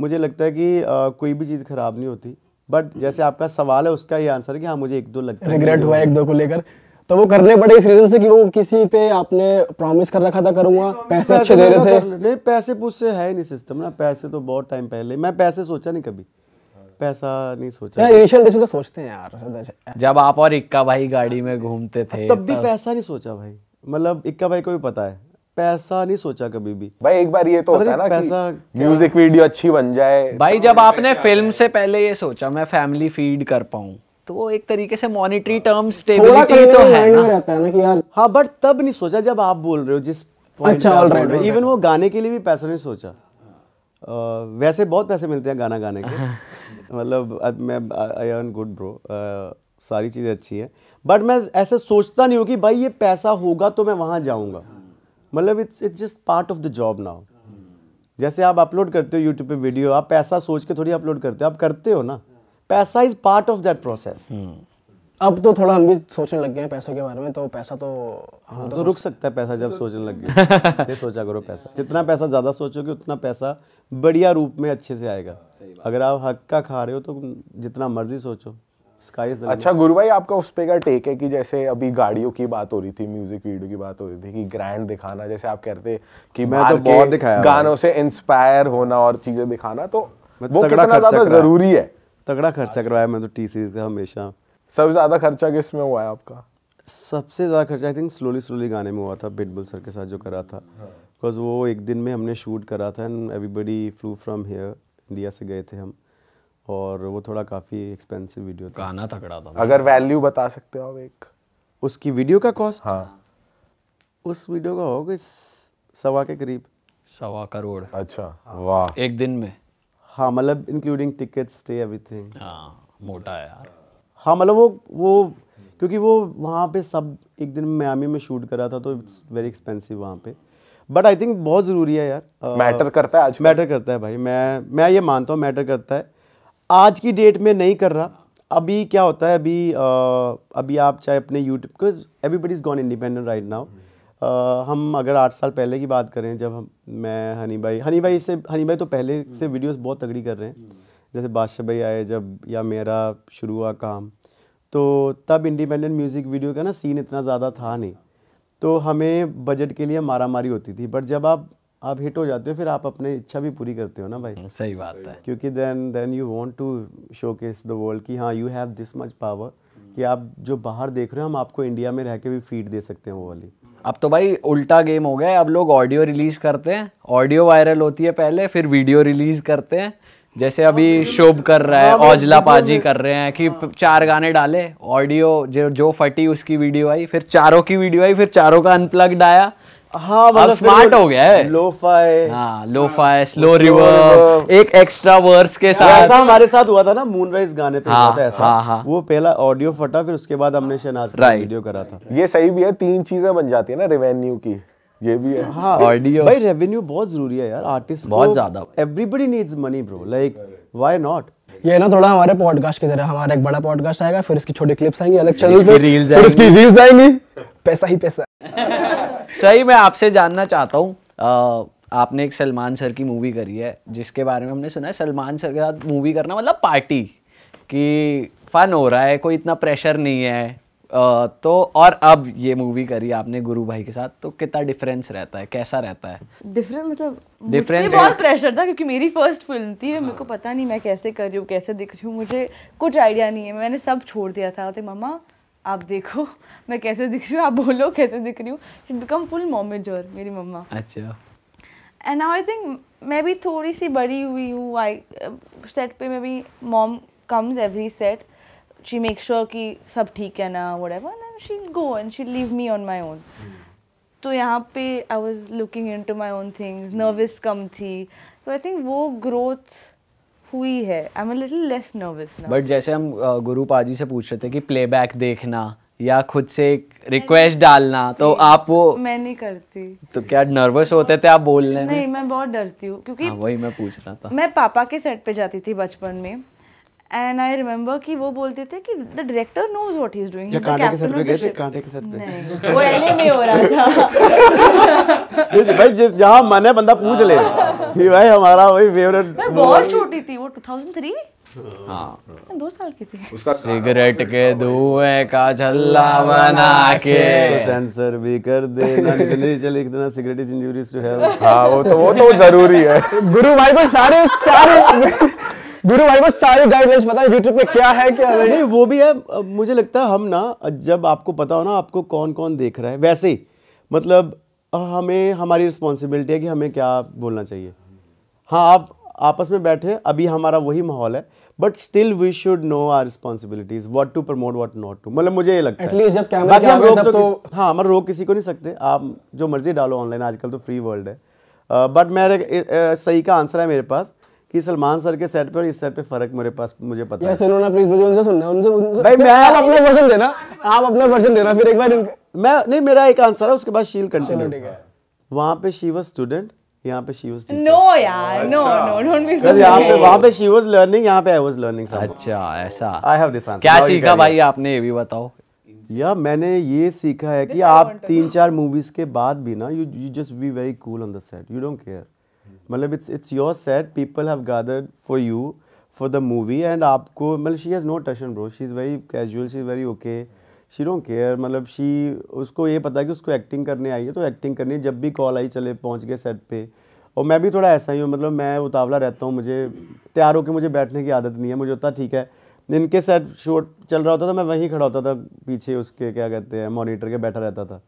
मुझे लगता है कि uh, कोई भी चीज़ ख़राब नहीं होती बट जैसे आपका सवाल है उसका ये आंसर है कि हाँ मुझे एक दो लगता है रिग्रेट हुआ एक दो को लेकर तो वो करने पड़े इस रीजन से कि वो किसी पे आपने प्रॉमिस कर रखा था करूंगा पैसे अच्छे दे रहे थे नहीं पैसे पूछे है नहीं सिस्टम ना पैसे तो बहुत टाइम पहले मैं पैसे सोचा नहीं कभी पैसा नहीं सोचा इनिशियल हाँ, डेज में तो सोचते हैं यार जब आप और इक्का भाई गाड़ी में घूमते थे तब भी पैसा नहीं सोचा भाई मतलब इक्का भाई को भी पता है पैसा नहीं सोचा कभी भी भाई एक बार ये तो होता है ना पैसा कि म्यूजिक वीडियो अच्छी बन जाए भाई जब आपने फिल्म से पहले ये सोचा मैं फैमिली फीड कर पाऊँ तो वो एक तरीके से मॉनिटरी टर्म स्टेबिलिटी तो है ना रहता है ना कि यार हाँ बट तब नहीं सोचा जब आप बोल रहे हो जिस अच्छा ऑलराइट इवन वो गाने के लिए भी पैसा नहीं सोचा uh, वैसे बहुत पैसे मिलते हैं गाना गाने के मतलब मैं आई अर्न गुड ब्रो सारी चीज़ें अच्छी है बट मैं ऐसे सोचता नहीं हूँ कि भाई ये पैसा होगा तो मैं वहाँ जाऊँगा मतलब it's it's just part of the job now जैसे आप अपलोड करते हो यूट्यूब पे वीडियो आप पैसा सोच के थोड़ी अपलोड करते हो आप करते हो ना पैसा is part of that process अब तो थोड़ा हम भी सोचने लग गए हैं पैसों के बारे में तो पैसा तो हाँ तो, तो रुक सकता है पैसा जब सोचने लग गए ये सोचा करो पैसा जितना पैसा ज़्यादा सोचोगे उतना पैसा बढ़िया रूप में अच्छे से आएगा अगर आप हक का खा रहे हो तो जितना मर्जी सोचो अच्छा गुरु भाई आपका उस पे का टेक है कि जैसे अभी गाड़ियों की बात हो रही थी म्यूजिक वीडियो की बात हो रही थी कि ग्रैंड दिखाना जैसे आप कहते कि मैं तो बहुत दिखाया गानों से इंस्पायर होना और चीजें दिखाना तो वो कितना ज्यादा जरूरी है तगड़ा खर्चा करवाया मैं तो टी सीरीज का हमेशा सबसे ज्यादा खर्चा किस में हुआ है आपका सबसे ज़्यादा खर्चा आई थिंक स्लोली स्लोली गाने में हुआ था बिटबुल सर के साथ जो करा था बिकॉज हाँ। वो एक दिन में हमने शूट करा था and everybody flew from here India से गए थे हम और वो थोड़ा काफ़ी एक्सपेंसिव वीडियो था गाना तगड़ा था अगर वैल्यू बता सकते हो आप एक उसकी वीडियो का कॉस्ट हाँ उस वीडियो का हो गई सवा के करीब सवा करोड़ अच्छा वाह एक दिन में हाँ मतलब इंक्लूडिंग टिकट स्टे एवरीथिंग हाँ मोटा है यार हाँ मतलब वो वो क्योंकि वो वहाँ पे सब एक दिन मैमी में शूट करा था तो इट्स वेरी एक्सपेंसिव वहाँ पे बट आई थिंक बहुत ज़रूरी है यार मैटर uh, करता है आज मैटर करता है भाई मैं मैं ये मानता हूँ मैटर करता है आज की डेट में नहीं कर रहा अभी क्या होता है अभी आ, अभी आप चाहे अपने यूट्यूब को everybody is gone independent right now हम अगर आठ साल पहले की बात करें जब हम मैं हनी भाई हनी भाई से हनी भाई तो पहले से वीडियोस बहुत तगड़ी कर रहे हैं जैसे बादशाह भाई आए जब या मेरा शुरू हुआ काम तो तब इंडिपेंडेंट म्यूज़िक वीडियो का ना सीन इतना ज़्यादा था नहीं तो हमें बजट के लिए मारा मारी होती थी बट जब आप आप हिट हो जाते हो फिर आप अपने इच्छा भी पूरी करते हो ना भाई हम्म, सही बात है क्योंकि then then you want to showcase the world कि हाँ you have this much power कि आप जो बाहर देख रहे हो हम आपको इंडिया में रह के भी फीड दे सकते हैं वो वाली अब तो भाई उल्टा गेम हो गया अब लोग ऑडियो रिलीज करते हैं ऑडियो वायरल होती है पहले फिर वीडियो रिलीज करते हैं जैसे अभी हाँ, शोभ कर रहा है हाँ, औजला पाजी कर रहे हैं कि हाँ। चार गाने डाले ऑडियो जो जो फटी उसकी वीडियो आई फिर चारों की वीडियो आई फिर चारों का अनप्लग्ड आया हाँ मतलब स्मार्ट हो गया है लो लोफाई हाँ लोफाई स्लो रिवर्ब एक एक्स्ट्रा वर्स के साथ ऐसा हमारे साथ हुआ था ना मूनराइज गाने पे हुआ था हाँ, ऐसा हाँ, हाँ। वो पहला ऑडियो फटा फिर उसके बाद हमने शहनाज का वीडियो करा था ये सही भी है तीन चीजें बन जाती है ना रेवेन्यू की ये भी है हाँ ऑडियो भाई रेवेन्यू बहुत जरूरी है यार आर्टिस्ट बहुत ज्यादा everybody needs money bro like why not ये ना थोड़ा हमारे पॉडकास्ट की तरह हमारा एक बड़ा पॉडकास्ट आएगा फिर इसकी छोटी क्लिप्स आएंगी अलग चैनल पे रील्स फिर इसकी रील्स आएंगी पैसा ही पैसा सही मैं आपसे जानना चाहता हूँ आपने एक सलमान सर की मूवी करी है जिसके बारे में हमने सुना है सलमान सर के साथ मूवी करना मतलब पार्टी कि फन हो रहा है कोई इतना प्रेशर नहीं है तो और अब ये मूवी करी आपने गुरु भाई के साथ तो कितना डिफरेंस रहता है कैसा रहता है डिफरेंस मतलब डिफरेंस बहुत प्रेशर था क्योंकि मेरी फर्स्ट फिल्म थी हाँ। मेरे को हाँ। पता नहीं मैं कैसे कर रही हूँ कैसे दिख रही हूँ मुझे कुछ आइडिया नहीं है मैंने सब छोड़ दिया था मम्मा आप देखो मैं कैसे दिख रही हूँ आप बोलो कैसे दिख रही हूँ शी बिकम फुल मोमेजर मेरी मम्मा अच्छा एंड आई थिंक मैं भी थोड़ी सी बड़ी हुई हूँ आई सेट पे मैं भी mom comes every set she make sure कि सब ठीक है ना whatever and she go and she leave me on my own तो यहाँ पे I was looking in to my own things nervous कम थी तो आई थिंक वो ग्रोथ हुई है I am little less nervous but जैसे हम गुरु पाजी से पूछ रहे थे कि प्लेबैक देखना या खुद से एक रिक्वेस्ट डालना तो आप वो मैं नहीं करती तो क्या नर्वस होते थे आप बोलने नहीं में? मैं बहुत डरती हूँ क्योंकि हाँ, वही मैं पूछ रहा था मैं पापा के सेट पे जाती थी बचपन में एंड आई रिमेम्बर कि वो बोलते थे कि the director knows what he is doing कांटे के पे गए थे कांटे के पे वो हो रहा था भाई जिस जहां मन है बंदा पूछ ले हाँ। भाई हमारा वही फेवरेट बहुत छोटी थी वो 2003 हाँ दो साल की थी उसका हाँ। सिगरेट के धुएं का झल्ला हाँ। बना के सेंसर भी कर दे चले सिगरेट टू हेल्थ हाँ वो तो वो तो जरूरी है गुरु भाई को सारे सारे गुरु भाई वो सारी गाइडलाइंस पता है यूट्यूब पे क्या है क्या नहीं, नहीं वो भी है मुझे लगता है हम ना जब आपको पता हो ना आपको कौन कौन देख रहा है वैसे ही मतलब हमें हमारी रिस्पॉन्सिबिलिटी है कि हमें क्या बोलना चाहिए हाँ आप आपस में बैठे अभी हमारा वही माहौल है but still we should know our responsibilities what to promote what not to मतलब मुझे ये लगता है जब बाकी हम रोक तो, तो हाँ हम रोक किसी को नहीं सकते आप जो मर्जी डालो ऑनलाइन आजकल तो फ्री वर्ल्ड है बट uh, मेरे uh, सही का आंसर है मेरे पास कि सलमान सर के सेट पे और इस सेट पे फर्क मेरे पास मुझे पता है सुनो ना प्लीज मुझे उनसे सुनना उनसे, उनसे भाई मैं आप अपना वर्जन देना आप अपना वर्जन देना फिर एक बार मैं नहीं मेरा एक आंसर है उसके बाद शील कंटिन्यू वहां पे शी वाज स्टूडेंट यहाँ पे शी वाज नो यार no no don't be so यहाँ पे वहाँ पे शी वाज लर्निंग यहाँ पे आई वाज लर्निंग अच्छा ऐसा आई हैव दिस आंसर क्या सीखा भाई आपने ये भी बताओ या मैंने ये सीखा है कि आप तीन चार मूवीज के बाद भी ना you you just be very cool on the set you don't care मतलब it's it's your set people have gathered for you for the movie and आपको मतलब शी हैज़ नो टशन bro she is very casual she is very okay she don't care मतलब she उसको ये पता है कि उसको एक्टिंग करने आई है तो एक्टिंग करनी है जब भी कॉल आई चले पहुँच गए सेट पर और मैं भी थोड़ा ऐसा ही हूँ मतलब मैं उतावला रहता हूँ मुझे तैयार होकर मुझे बैठने की आदत नहीं है मुझे होता ठीक है इनके सेट शोट चल रहा होता था मैं वहीं खड़ा होता था पीछे उसके क्या कहते हैं मॉनिटर के बैठा रहता था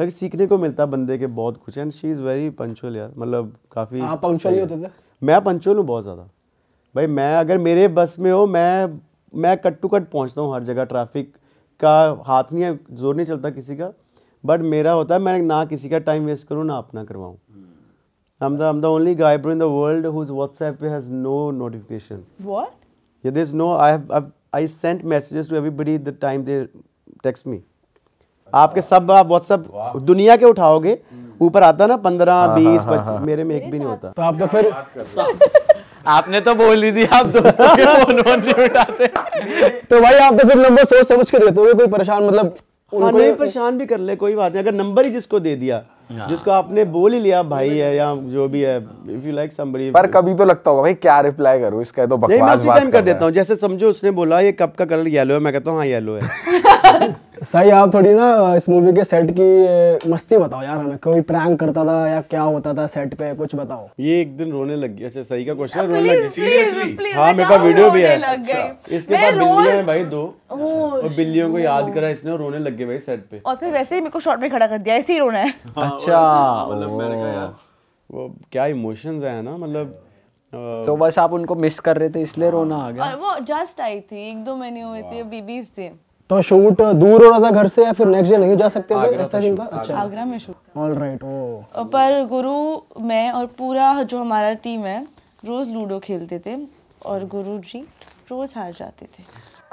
ताकि सीखने को मिलता है बंदे के बहुत कुछ and she is very punctual यार मतलब काफ़ी पंचुअल होते थे मैं पंचुअल हूँ बहुत ज़्यादा भाई मैं अगर मेरे बस में हो मैं मैं कट टू कट पहुँचता हूँ हर जगह ट्रैफिक का हाथ नहीं है जोर नहीं चलता किसी का बट मेरा होता है मैं ना किसी का टाइम वेस्ट करूँ ना अपना करवाऊँ hmm. I'm the I'm the only guy bro in the world whose WhatsApp has no notifications. What? Yeah, there's no. I have I've, I sent messages to everybody the time they text me. आपके सब आप WhatsApp दुनिया के उठाओगे हम्म। ऊपर आता ना पंद्रह हाँ, हाँ, बीस हाँ, पच्चीस मेरे में एक भी नहीं होता तो आप तो फिर आपने तो बोल ही थी आप दोस्तों के फोन फोन नहीं उठाते तो भाई आप तो फिर नंबर सोच समझ कर देते हो तो कोई परेशान मतलब हाँ नहीं परेशान भी कर ले कोई बात नहीं अगर नंबर ही जिसको दे दिया जिसको आपने बोल ही लिया भाई है या जो भी है इफ यू लाइक समबडी पर कभी तो लगता होगा भाई क्या रिप्लाई करूं इसका तो बकवास बात कर देता हूं जैसे समझो उसने बोला ये कप का कलर येलो है मैं कहता हूं हां येलो है सही आप थोड़ी ना इस मूवी के सेट की मस्ती बताओ यार हमें कोई प्रैंक करता था या क्या होता था सेट पे कुछ बताओ ये एक दिन रोने लग गया अच्छा सही का क्वेश्चन रोने लग गया सीरियसली हाँ मेरे पास वीडियो भी है अच्छा, इसके पास बिल्लियां हैं भाई दो अच्छा, और बिल्लियों को याद करा इसने और रोने लग गए भाई सेट पे और फिर वैसे ही मेरे को शॉर्ट में खड़ा कर दिया ऐसे ही रोना है हाँ, अच्छा मतलब वो क्या इमोशंस है ना मतलब तो बस आप उनको मिस कर रहे थे इसलिए रोना आ गया वो जस्ट आई थी एक दो महीने हुए थे बीबीज थे तो शूट दूर हो रहा था घर से या फिर नेक्स्ट डे नहीं जा सकते थे ऐसा था अच्छा आगरा में शूट ऑल राइट ओ पर गुरु मैं और पूरा जो हमारा टीम है रोज लूडो खेलते थे और गुरु जी रोज हार जाते थे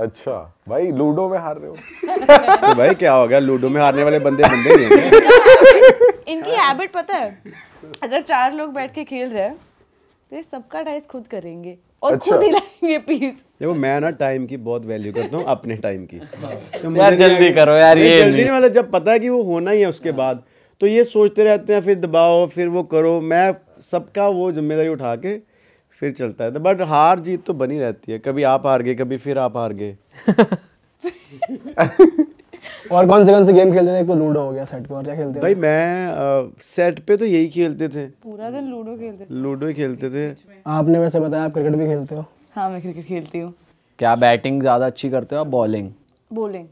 अच्छा भाई लूडो में हार रहे हो तो भाई क्या हो गया लूडो में हारने वाले बंदे बंदे नहीं हैं इनकी हैबिट पता है अगर चार लोग बैठ के खेल रहे हैं तो ये सबका डाइस खुद करेंगे और अच्छा। खुद ही लाएंगे पीस देखो मैं ना टाइम की बहुत वैल्यू करता हूँ अपने टाइम की तो यार जल्दी करो यार ये जल्दी नहीं मतलब जब पता है कि वो होना ही है उसके हाँ। बाद तो ये सोचते रहते हैं फिर दबाओ फिर वो करो मैं सबका वो जिम्मेदारी उठा के फिर चलता है बट हार जीत तो बनी रहती है कभी आप हार गए कभी फिर आप हार गए और कौन से कौन से गेम खेलते थे एक तो लूडो हो गया सेट पे और क्या खेलते भाई मैं आ, सेट पे तो यही खेलते थे पूरा दिन लूडो खेलते लूडो खेलते थे आपने वैसे बताया आप क्रिकेट भी खेलते हो हाँ मैं क्रिकेट खेलती हूँ क्या बैटिंग ज़्यादा अच्छी करते हो आप बॉलिंग बॉलिंग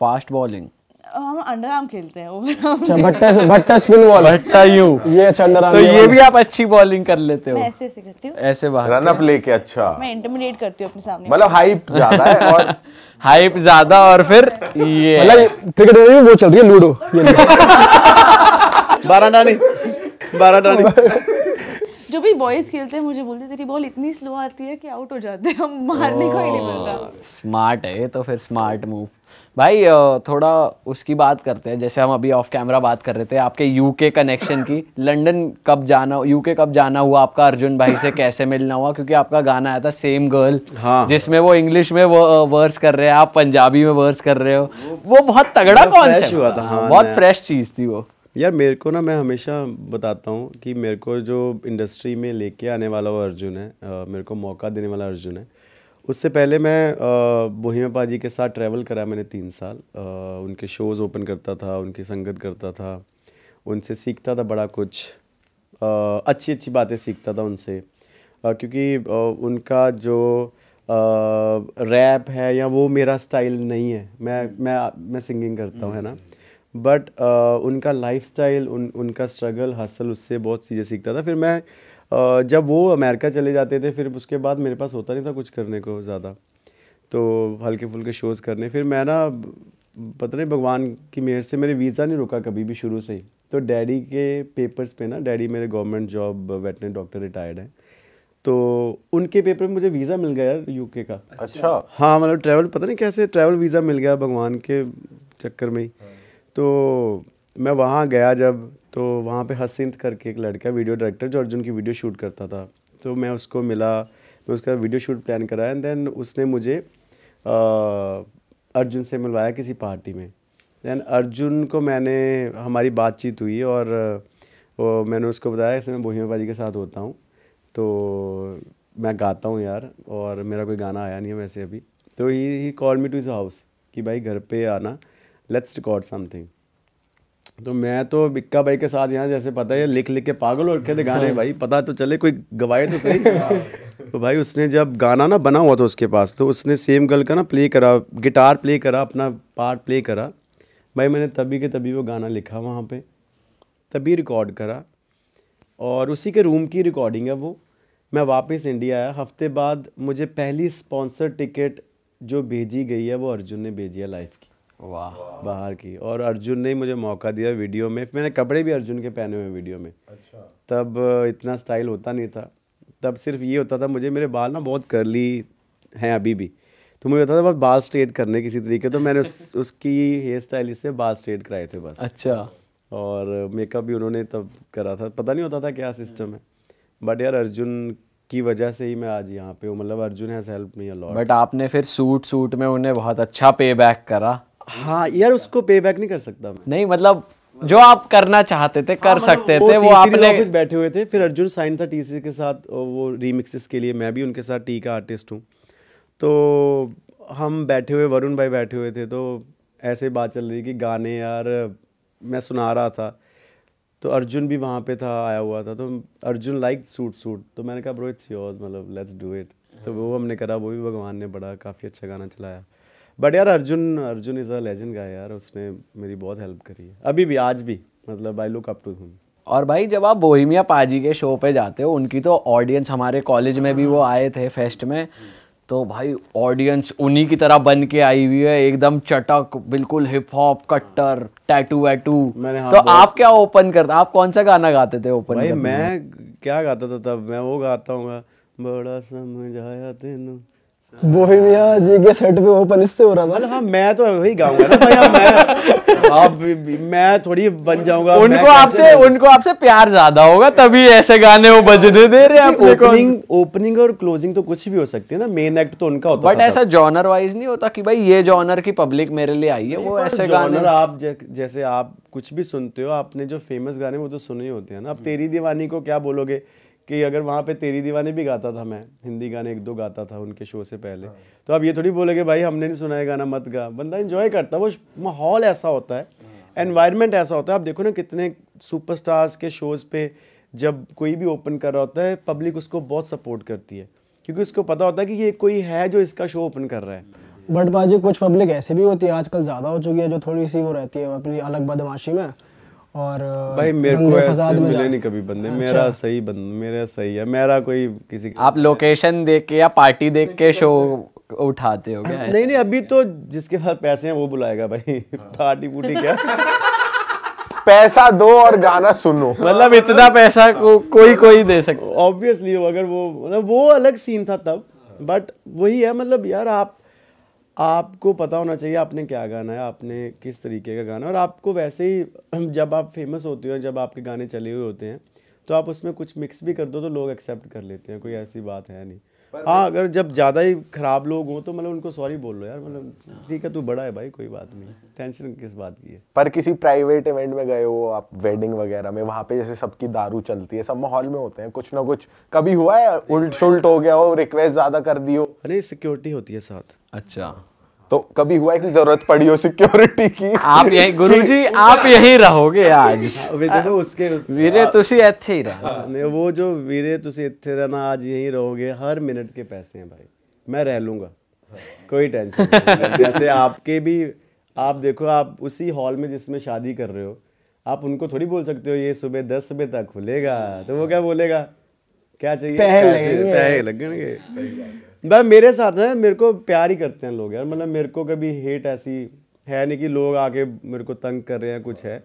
फास्ट बॉलिंग हम खेलते हैं अच्छा, भट्टा भट्टा स्पिन बॉल भट्टा यू ये अच्छा तो ये भी आप अच्छी बॉलिंग कर लेते हो ऐसे ऐसे करती ऐसे बाहर रन अप लेके अच्छा मैं इंटरमीडिएट करती अपने सामने मतलब हाइप ज्यादा है और हाइप ज्यादा और फिर ये मतलब क्रिकेट में वो चल रही है लूडो बारह डानी बारह डानी जो भी बॉयज खेलते हैं मुझे बोलते तेरी बॉल इतनी स्लो आती है कि आउट हो जाते हैं हम मारने को ही नहीं मिलता स्मार्ट है तो फिर स्मार्ट मूव भाई थोड़ा उसकी बात करते हैं जैसे हम अभी ऑफ कैमरा बात कर रहे थे आपके यूके कनेक्शन की लंदन कब जाना यूके कब जाना हुआ आपका अर्जुन भाई से कैसे मिलना हुआ क्योंकि आपका गाना आया था सेम गर्ल हाँ, जिसमें वो इंग्लिश में वो वर्स कर रहे हैं आप पंजाबी में वर्स कर रहे हो वो बहुत तगड़ा सा हुआ था हाँ, बहुत फ्रेश चीज़ थी वो यार मेरे को ना मैं हमेशा बताता हूँ कि मेरे को जो इंडस्ट्री में लेके आने वाला वो अर्जुन है मेरे को मौका देने वाला अर्जुन है उससे पहले मैं बोहिमापा पाजी के साथ ट्रैवल करा मैंने तीन साल आ, उनके शोज़ ओपन करता था उनकी संगत करता था उनसे सीखता था बड़ा कुछ आ, अच्छी अच्छी बातें सीखता था उनसे आ, क्योंकि उनका जो रैप है या वो मेरा स्टाइल नहीं है मैं मैं मैं सिंगिंग करता हूँ है ना बट उनका लाइफ स्टाइल उन उनका स्ट्रगल हासिल उससे बहुत चीज़ें सीखता था फिर मैं जब वो अमेरिका चले जाते थे फिर उसके बाद मेरे पास होता नहीं था कुछ करने को ज़्यादा तो हल्के फुल्के शोज़ करने फिर मैं ना पता नहीं भगवान की मेहर से मेरे वीज़ा नहीं रुका कभी भी शुरू से ही तो डैडी के पेपर्स पे ना डैडी मेरे government job veterinary doctor retired हैं तो उनके पेपर में मुझे वीज़ा मिल गया यू यूके का अच्छा हाँ मतलब ट्रैवल पता नहीं कैसे ट्रैवल वीज़ा मिल गया भगवान के चक्कर में ही हाँ। तो मैं वहाँ गया जब तो वहाँ पे हसींत करके एक लड़का वीडियो डायरेक्टर जो अर्जुन की वीडियो शूट करता था तो मैं उसको मिला मैं उसका वीडियो शूट प्लान कराया एंड देन उसने मुझे आ, अर्जुन से मिलवाया किसी पार्टी में दैन अर्जुन को मैंने हमारी बातचीत हुई और वो मैंने उसको बताया इसमें मैं बोहिमा बाजी के साथ होता हूँ तो मैं गाता हूँ यार और मेरा कोई गाना आया नहीं है वैसे अभी तो he he call me to his house कि भाई घर पे आना लेट्स रिकॉर्ड समथिंग तो मैं तो बिक्का भाई के साथ यहाँ जैसे पता है लिख लिख के पागल हो रखे थे गाने भाई पता तो चले कोई गवाए तो सही तो भाई उसने जब गाना ना बना हुआ था उसके पास तो उसने सेम गर्ल का ना प्ले करा गिटार प्ले करा अपना पार्ट प्ले करा भाई मैंने तभी के तभी वो गाना लिखा वहाँ पे तभी रिकॉर्ड करा और उसी के रूम की रिकॉर्डिंग है वो मैं वापस इंडिया आया हफ्ते बाद मुझे पहली स्पॉन्सर टिकट जो भेजी गई है वो अर्जुन ने भेजी है लाइफ की वाह बाहर की और अर्जुन ने मुझे मौका दिया वीडियो में मैंने कपड़े भी अर्जुन के पहने हुए वीडियो में अच्छा तब इतना स्टाइल होता नहीं था तब सिर्फ ये होता था मुझे मेरे बाल ना बहुत करली हैं अभी भी तो मुझे होता था बस बाल स्ट्रेट करने किसी तरीके तो मैंने उस, उसकी हेयर स्टाइलिस्ट से बाल स्ट्रेट कराए थे बस अच्छा और मेकअप भी उन्होंने तब करा था पता नहीं होता था क्या सिस्टम है बट यार अर्जुन की वजह से ही मैं आज यहाँ पे हूँ मतलब Arjun has help me a lot but आपने फिर सूट सूट में उन्हें बहुत अच्छा पे बैक करा हाँ यार उसको पे बैक नहीं कर सकता मैं नहीं मतलब जो आप करना चाहते थे कर हाँ, मतलब सकते थे वो आपने ऑफिस बैठे हुए थे फिर अर्जुन साइन था टीसी के साथ वो रीमिक्सिस के लिए मैं भी उनके साथ टी का आर्टिस्ट हूँ तो हम बैठे हुए वरुण भाई बैठे हुए थे तो ऐसे बात चल रही कि गाने यार मैं सुना रहा था तो अर्जुन भी वहाँ पे था आया हुआ था तो अर्जुन लाइक सूट सूट तो मैंने कहा ब्रो इट्स योर्स मतलब लेट्स डू इट तो वो हमने करा वो भी भगवान ने बड़ा काफ़ी अच्छा गाना चलाया बट यार Arjun Arjun is a legend का यार उसने मेरी बहुत हेल्प करी है अभी भी आज भी मतलब I look up to him और भाई जब आप बोहिमिया पाजी के शो पे जाते हो उनकी तो ऑडियंस हमारे कॉलेज में भी वो आए थे फेस्ट में तो भाई ऑडियंस उन्हीं की तरह बन के आई हुई है एकदम चटक बिल्कुल हिप हॉप कट्टर टैटू वैटू हाँ तो आप क्या ओपन करते आप कौन सा गाना गाते थे ओपन भाई मैं क्या गाता था तब मैं वो गाता हूँ बड़ा समझ आया तेनू बोहेमिया जी के सेट पे ओपन इससे हो रहा था मतलब हाँ मैं तो वही गाऊंगा ना भैया हाँ, मैं आप मैं थोड़ी बन जाऊंगा उनको आपसे उनको आपसे प्यार ज्यादा होगा तभी ऐसे गाने वो बजने दे रहे हैं आपको ओपनिंग ओपनिंग और क्लोजिंग तो कुछ भी हो सकती है ना मेन एक्ट तो उनका होता है बट ऐसा जॉनर वाइज नहीं होता कि भाई ये जॉनर की पब्लिक मेरे लिए आई है वो ऐसे गाने आप जैसे आप कुछ भी सुनते हो आपने जो फेमस गाने वो तो सुने ही होते हैं ना अब तेरी दीवानी को क्या बोलोगे कि अगर वहाँ पे तेरी दीवाने भी गाता था मैं हिंदी गाने एक दो गाता था उनके शो से पहले हाँ। तो आप ये थोड़ी कि भाई हमने नहीं सुना है गाना मत गा बंदा इन्जॉय करता है वो माहौल ऐसा होता है एनवायरनमेंट हाँ, ऐसा होता है आप देखो ना कितने सुपरस्टार्स के शोज़ पे जब कोई भी ओपन कर रहा होता है पब्लिक उसको बहुत सपोर्ट करती है क्योंकि उसको पता होता है कि ये कोई है जो इसका शो ओपन कर रहा है बट बाजी कुछ पब्लिक ऐसे भी होती है आजकल ज़्यादा हो चुकी है जो थोड़ी सी वो रहती है अपनी अलग बदमाशी में और भाई मेरे को ऐसे मिले नहीं कभी बंदे अच्छा। मेरा सही बंद मेरा सही है मेरा कोई किसी आप लोकेशन देख के या पार्टी देख के शो उठाते हो क्या नहीं नहीं अभी तो जिसके पास पैसे हैं वो बुलाएगा भाई पार्टी पुटी क्या पैसा दो और गाना सुनो मतलब इतना पैसा को, कोई कोई दे सकता ऑब्वियसली अगर वो मतलब वो अलग सीन था तब बट वही है मतलब यार आप आपको पता होना चाहिए आपने क्या गाना है आपने किस तरीके का गाना और आपको वैसे ही जब आप फेमस होते हो जब आपके गाने चले हुए होते हैं तो आप उसमें कुछ मिक्स भी कर दो तो लोग एक्सेप्ट कर लेते हैं कोई ऐसी बात है नहीं हाँ अगर जब ज़्यादा ही ख़राब लोग हों तो मतलब उनको सॉरी बोल लो यार मतलब हाँ। ठीक है तू बड़ा है भाई कोई बात नहीं टेंशन किस बात की है पर किसी प्राइवेट इवेंट में गए हो आप वेडिंग वगैरह में वहाँ पे जैसे सबकी दारू चलती है सब माहौल में होते हैं कुछ ना कुछ कभी हुआ है उल्ट सुल्ट हो गया हो रिक्वेस्ट ज़्यादा कर दी हो अरे सिक्योरिटी होती है साथ अच्छा तो कभी हुआ है कि जरूरत पड़ी हो सिक्योरिटी की आप यही गुरु जी आप यही रहोगे आज देखो उसके उस, वीरे हाँ। तुसी ਇੱਥੇ ही ਰਹਿਣਾ हाँ, वो जो वीरे तुसी ਇੱਥੇ रहना आज यही रहोगे हर मिनट के पैसे हैं भाई मैं रह लूंगा कोई टेंशन जैसे आपके भी आप देखो आप उसी हॉल में जिसमें शादी कर रहे हो आप उनको थोड़ी बोल सकते हो ये सुबह दस बजे तक खुलेगा तो वो क्या बोलेगा क्या चाहिए पैसे लगेंगे सही बात है मैं मेरे साथ है मेरे को प्यार ही करते हैं लोग यार मतलब मेरे को कभी हेट ऐसी है नहीं कि लोग आके मेरे को तंग कर रहे हैं कुछ है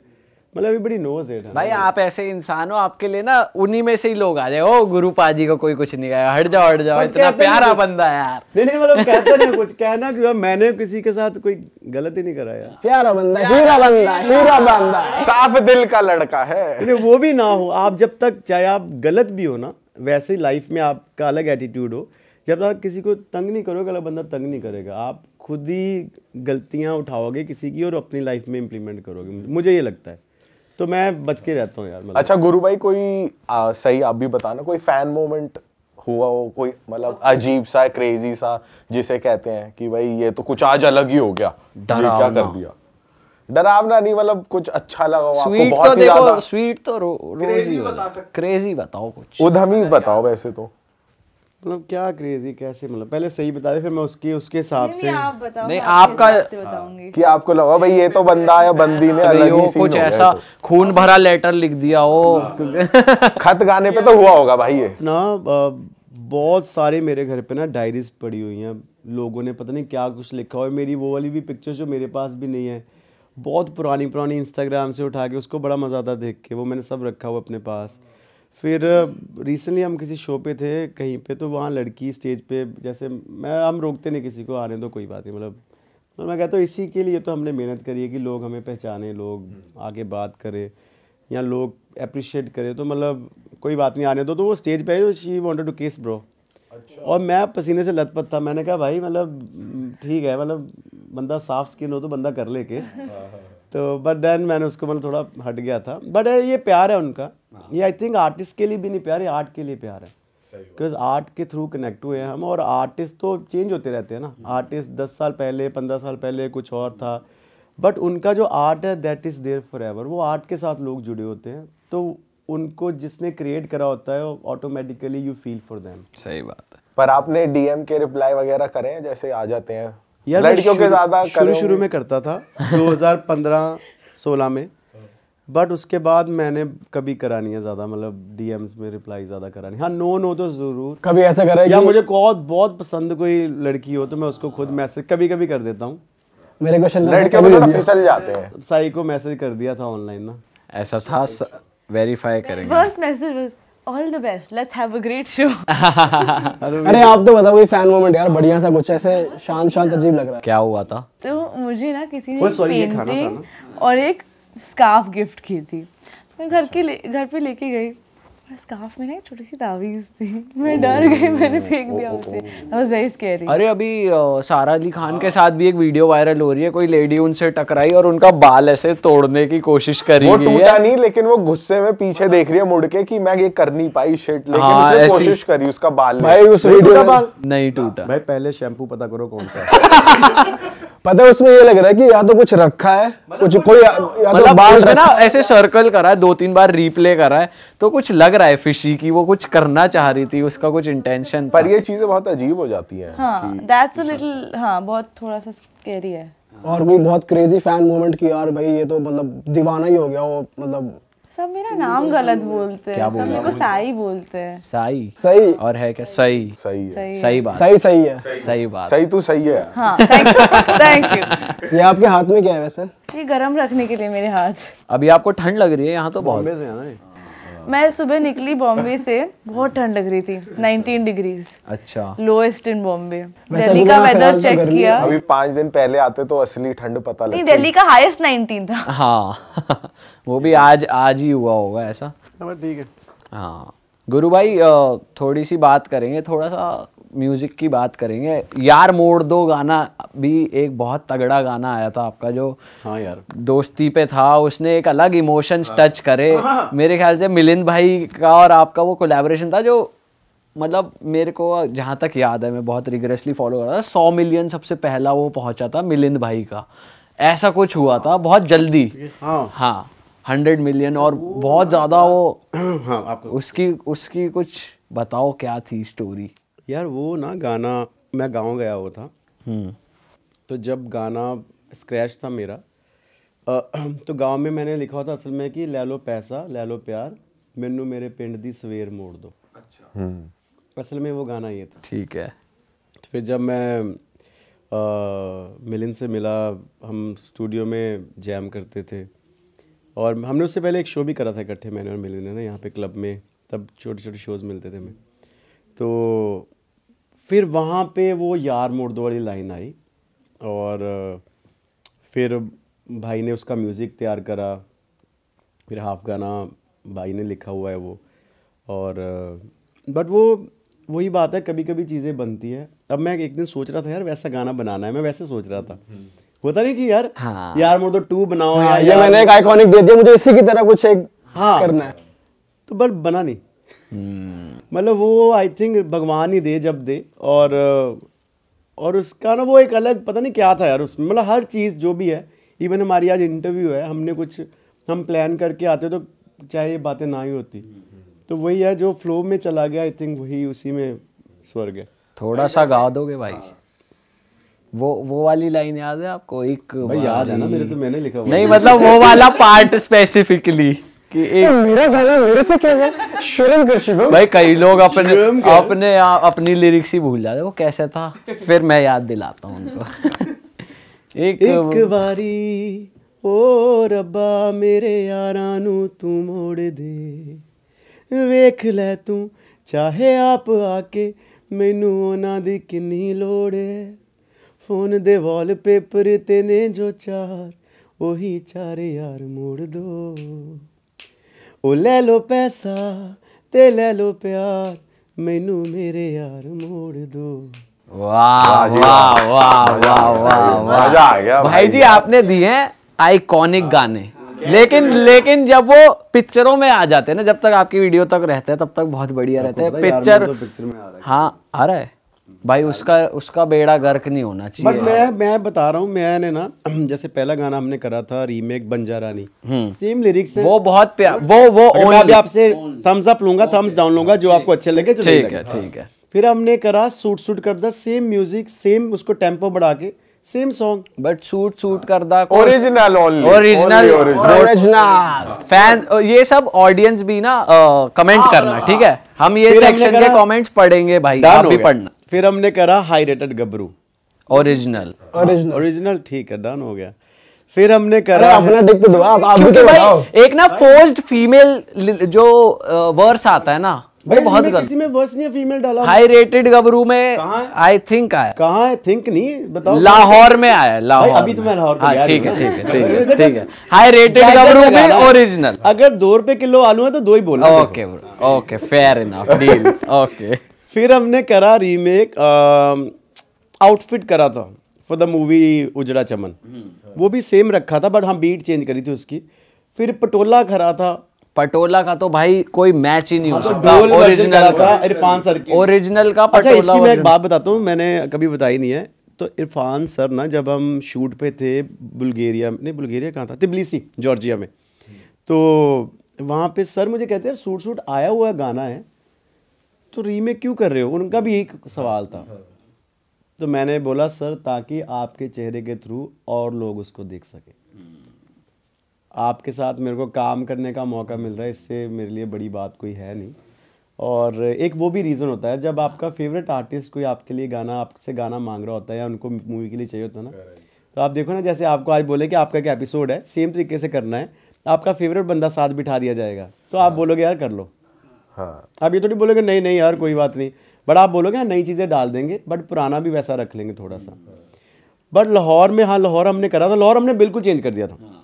मतलब अभी बड़ी नोज है भाई आप ऐसे इंसान हो आपके लिए ना उन्हीं में से ही लोग आ जाए ओ गुरु पाजी को कोई कुछ नहीं कहा हट जाओ हट जाओ इतना प्यारा बंदा है यार नहीं नहीं मतलब कहते नहीं कुछ कहना क्यों मैंने किसी के साथ कोई गलती नहीं करा यार प्यारा बंदा हीरा बंदा हीरा बंदा साफ दिल का लड़का है नहीं वो भी ना हो आप जब तक चाहे आप गलत भी हो ना वैसे लाइफ में आपका अलग एटीट्यूड हो जब तक किसी को तंग नहीं करोगे अगला बंदा तंग नहीं करेगा आप खुद ही गलतियाँ उठाओगे किसी की और अपनी लाइफ में इम्प्लीमेंट करोगे मुझे ये लगता है तो मैं बच के रहता हूँ यार मतलब अच्छा गुरु भाई कोई आ, सही आप भी बताना कोई फैन मोमेंट हुआ हो कोई मतलब अजीब सा क्रेजी सा जिसे कहते हैं कि भाई ये तो कुछ आज अलग ही हो गया ये क्या कर दिया डरावना नहीं मतलब कुछ अच्छा लगा स्वीट आपको बहुत तो देखो स्वीट तो रो, रोज ही बता क्रेजी बताओ कुछ उधमी बताओ वैसे तो मतलब क्या क्रेजी कैसे मतलब पहले सही बता दे फिर मैं उसके उसके हिसाब से नहीं, आप बताओ नहीं आपका हाँ, कि आपको लगा भाई ये तो बंदा या बंदी ने अलग ही सीन कुछ ऐसा तो। खून भरा लेटर लिख दिया हो खत गाने पे तो हुआ होगा भाई ये इतना बहुत सारे मेरे घर पे ना डायरीज पड़ी हुई हैं लोगों ने पता नहीं क्या कुछ लिखा हुआ है मेरी वो वाली भी पिक्चर जो मेरे पास भी नहीं है बहुत पुरानी पुरानी इंस्टाग्राम से उठा के उसको बड़ा मज़ा आता देख के वो मैंने सब रखा हुआ अपने पास फिर रिसेंटली हम किसी शो पे थे कहीं पे तो वहाँ लड़की स्टेज पे जैसे मैं हम रोकते नहीं किसी को आने दो तो कोई बात नहीं मतलब तो मैं कहता हूँ इसी के लिए तो हमने मेहनत करी है कि लोग हमें पहचाने लोग हम्म। आगे बात करें या लोग अप्रिशिएट करें तो मतलब कोई बात नहीं आने दो तो, तो वो स्टेज पे तो she wanted to kiss bro और मैं पसीने से लथपथ था मैंने कहा भाई मतलब ठीक है मतलब बंदा साफ स्किन हो तो बंदा कर ले के हाँ, हाँ। तो बट देन मैंने उसको मतलब थोड़ा हट गया था बट uh, ये प्यार है उनका हाँ। ये आई थिंक आर्टिस्ट के लिए भी नहीं प्यार है आर्ट के लिए प्यार है बिकॉज आर्ट के थ्रू कनेक्ट हुए हैं हम और आर्टिस्ट तो चेंज होते रहते हैं ना आर्टिस्ट हम्म। दस साल पहले पंद्रह साल पहले कुछ और था बट उनका जो आर्ट है that is there forever वो आर्ट के साथ लोग जुड़े होते हैं तो उनको जिसने क्रिएट करा होता है automatically you feel for them सही बात है पर आपने डीएम के रिप्लाई वगैरह करें जैसे आ जाते हैं यार लड़कियों के ज्यादा शुरू शुरू में करता था 2015-16 में बट उसके बाद मैंने कभी करा नहीं है ज़्यादा मतलब डीएम्स में रिप्लाई ज़्यादा करा नहीं हाँ नो नो तो ज़रूर कभी ऐसा करा या मुझे बहुत बहुत पसंद कोई लड़की हो तो मैं उसको खुद मैसेज कभी कभी कर देता हूँ मेरे क्वेश्चन लड़के में फिसल जाते हैं साई को मैसेज कर दिया था ऑनलाइन ना ऐसा था वेरीफाई करेंगे first message all the best let's have a great show अरे आप तो बताओ कोई फैन मोमेंट यार बढ़िया सा कुछ ऐसे शांत शांत अजीब लग रहा है क्या हुआ था तो मुझे ना किसी ने पेंटिंग और एक स्कार्फ गिफ्ट की थी मैं घर के घर पे लेके गई में ना छोटी सी तावीज़ थी मैं डर गई मैंने फेंक दिया उसे दैट वाज वेरी स्कैरी अरे अभी सारा अली खान के साथ भी एक वीडियो वायरल हो रही है कोई लेडी उनसे टकराई और उनका बाल ऐसे तोड़ने की कोशिश कर रही है वो टूटा नहीं लेकिन वो गुस्से में पीछे देख रही है मुड़ के कि मैं ये कर नहीं पाई शिट लेकिन हाँ, उसने कोशिश करी उसका बाल भाई उस वीडियो का बाल नहीं टूटा भाई पहले शैम्पू पता करो कौन सा पता है उसमें ये लग रहा है कि या तो कुछ रखा है मतलब कुछ कोई या, मतलब तो बाल ना ऐसे सर्कल करा है दो तीन बार रीप्ले करा है तो कुछ लग रहा है फिशी की वो कुछ करना चाह रही थी उसका कुछ इंटेंशन पर ये चीजें बहुत अजीब हो जाती है दैट्स अ लिटिल बहुत थोड़ा सा स्केरी है और भी बहुत क्रेजी फैन मोमेंट की यार भाई ये तो मतलब दीवाना ही हो गया वो मतलब सब मेरा तो तो नाम गलत बोलते हैं सब मेरे को साई बोलते हैं साई सही और है क्या सही सही है सही बात सही सही है सही बात सही तू सही है हाँ थैंक यू ये आपके हाथ में क्या है वैसे ये गर्म रखने के लिए मेरे हाथ अभी आपको ठंड लग रही है यहाँ तो बहुत से है मैं सुबह निकली बॉम्बे से बहुत ठंड लग रही थी 19 डिग्रीज अच्छा लोएस्ट अच्छा। इन बॉम्बे दिल्ली का वेदर चेक किया अभी पांच दिन पहले आते तो असली ठंड पता लगती दिल्ली का हाईएस्ट 19 था हाँ वो भी आज आज ही हुआ होगा ऐसा ठीक है हाँ गुरु भाई थोड़ी सी बात करेंगे थोड़ा सा म्यूज़िक की बात करेंगे यार मोड़ दो गाना भी एक बहुत तगड़ा गाना आया था आपका जो हाँ यार दोस्ती पे था उसने एक अलग इमोशंस टच हाँ। करे हाँ, हाँ। मेरे ख्याल से मिलिंद भाई का और आपका वो कोलेबोरेशन था जो मतलब मेरे को जहाँ तक याद है मैं बहुत रिग्रेसली फॉलो कर रहा था सौ मिलियन सबसे पहला वो पहुँचा था मिलिंद भाई का ऐसा कुछ हुआ था हाँ। बहुत जल्दी हाँ हाँ हंड्रेड मिलियन और बहुत ज़्यादा वो हाँ, आपको उसकी उसकी कुछ बताओ क्या थी स्टोरी यार वो ना गाना मैं गाँव गया हुआ था हम्म। तो जब गाना स्क्रैच था मेरा तो गांव में मैंने लिखा था असल में कि ले लो पैसा ले लो प्यार मैनू मेरे पिंड दी सवेर मोड़ दो अच्छा हम्म। असल में वो गाना ये था ठीक है तो फिर जब मैं आ, मिलिन से मिला हम स्टूडियो में जैम करते थे और हमने उससे पहले एक शो भी करा था इकट्ठे मैंने और मिलिन ने ना यहाँ पे क्लब में तब छोटे छोटे शोज़ मिलते थे हमें तो फिर वहाँ पे वो यार मुर्दो वाली लाइन आई और फिर भाई ने उसका म्यूज़िक तैयार करा फिर हाफ गाना भाई ने लिखा हुआ है वो और बट वो वही बात है कभी कभी चीज़ें बनती है अब मैं एक दिन सोच रहा था यार वैसा गाना बनाना है मैं वैसे सोच रहा था हम्म। होता नहीं कि यार हाँ। यार मुर्दो टू बनाओ हाँ, यार, मैंने एक आइकॉनिक दे दिया मुझे इसी की तरह कुछ एक हाँ, करना है तो बट बना नहीं हम्म। मतलब वो आई थिंक भगवान ही दे जब दे और और उसका ना वो एक अलग पता नहीं क्या था यार उसमें मतलब हर चीज़ जो भी है इवन हमारी आज इंटरव्यू है हमने कुछ हम प्लान करके आते तो चाहे ये बातें ना ही होती तो वही है जो फ्लो में चला गया आई थिंक वही उसी में स्वर्ग है थोड़ा सा गा दोगे भाई वो वो वाली लाइन याद है आपको एक भाई याद है ना मेरे तो मैंने लिखा नहीं मतलब वो वाला पार्ट स्पेसिफिकली कि एक मेरा गाना मेरे से क्या है शर्म कर शिवम भाई कई लोग अपने अपने अपनी लिरिक्स ही भूल जाते वो कैसे था फिर मैं याद दिलाता हूँ उनको एक एक बारी ओ रब्बा मेरे यारा ਨੂੰ ਤੂੰ ਮੋੜ ਦੇ ਵੇਖ ਲੈ ਤੂੰ ਚਾਹੇ ਆਪ ਆ ਕੇ ਮੈਨੂੰ ਉਹਨਾਂ ਦੀ ਕਿੰਨੀ फोन दे वॉलपेपर ਦੇ ਵਾਲਪੇਪਰ ਤੇ ਨੇ ਜੋ ਚਾਰ ਉਹੀ ਚਾਰ ਯਾਰ ओ ले लो पैसा ते ले लो प्यार मैनू मेरे यार मोड़ दो वाह वाह वाह वाह वाह मजा आ गया भाई जी आपने दिए आइकॉनिक हाँ। गाने लेकिन लेकिन जब वो पिक्चरों में आ जाते हैं ना जब तक आपकी वीडियो तक रहते हैं तब तक बहुत बढ़िया रहते हैं पिक्चर तो पिक्चर तो में आ रहा है हाँ आ रहा है भाई उसका उसका बेड़ा गर्क नहीं होना चाहिए बट मैं मैं बता रहा हूँ मैंने ना जैसे पहला गाना हमने करा था रीमेक बंजारानी सेम लिरिक्स वो बहुत प्यार वो वो मैं भी आपसे थम्स अप लूंगा थम्स डाउन लूंगा जो आपको अच्छे लगे ठीक है ठीक है हाँ। फिर हमने करा सूट सूट कर दा सेम म्यूजिक सेम उसको टेम्पो बढ़ा के सेम सॉन्ग बट सूट कर दा ओरिजिनल ओरिजिनल ओरिजिनल फैन ये सब ऑडियंस भी ना कमेंट हाँ, करना हाँ, ठीक है हम ये सेक्शन के कमेंट्स पढ़ेंगे भाई आप भी पढ़ना फिर हमने करा high rated Gabru original original ठीक है डन हो गया फिर हमने करा अपना टिक तो आप भी तो भाई एक ना फोर्स्ड फीमेल जो वर्स आता है ना वो बहुत गलत किसी में वर्स नहीं है फीमेल डाला हाई रेटेड गबरू में आई थिंक आया कहां है थिंक नहीं बताओ लाहौर में आया लाहौर अभी तो मैं लाहौर हाँ, ठीक है ठीक है ठीक है ठीक है हाई रेटेड गबरू में ओरिजिनल अगर दो रुपए किलो आलू है तो दो ही बोला okay okay fair enough deal okay फिर हमने करा रीमेक आउटफिट करा था for the movie Ujda Chaman hmm. वो भी सेम रखा था बट हम बीट चेंज करी थी उसकी फिर पटोला खरा था पटोला का तो भाई कोई मैच ही नहीं हो हाँ, तो सकता ओरिजिनल का इरफान सर ओरिजिनल का अच्छा, पटोला अच्छा इसकी मैं एक बात बताता हूँ मैंने कभी बताई नहीं है तो इरफान सर ना जब हम शूट पे थे बुल्गेरिया नहीं बुल्गेरिया कहाँ था तिबलीसी जॉर्जिया में तो वहाँ पे सर मुझे कहते हैं सूट सूट आया हुआ गाना है तो रीमेक क्यों कर रहे हो उनका भी एक हाँ। सवाल था हाँ। तो मैंने बोला सर ताकि आपके चेहरे के थ्रू और लोग उसको देख सकें हम्म। आपके साथ मेरे को काम करने का मौका मिल रहा है इससे मेरे लिए बड़ी बात कोई है नहीं और एक वो भी रीज़न होता है जब आपका फेवरेट आर्टिस्ट कोई आपके लिए गाना आपसे गाना मांग रहा होता है या उनको मूवी के लिए चाहिए होता है ना तो आप देखो ना जैसे आपको आज बोले कि आपका क्या एपिसोड है सेम तरीके से करना है आपका फेवरेट बंदा साथ बिठा दिया जाएगा तो आप हाँ। बोलोगे यार कर लो हाँ आप ये तो नहीं बोलोगे नहीं नहीं यार कोई बात नहीं बट आप बोलोगे हाँ नई चीज़ें डाल देंगे बट पुराना भी वैसा रख लेंगे थोड़ा सा बट लाहौर में हाँ लाहौर हमने करा था लाहौर हमने बिल्कुल चेंज कर दिया था हाँ।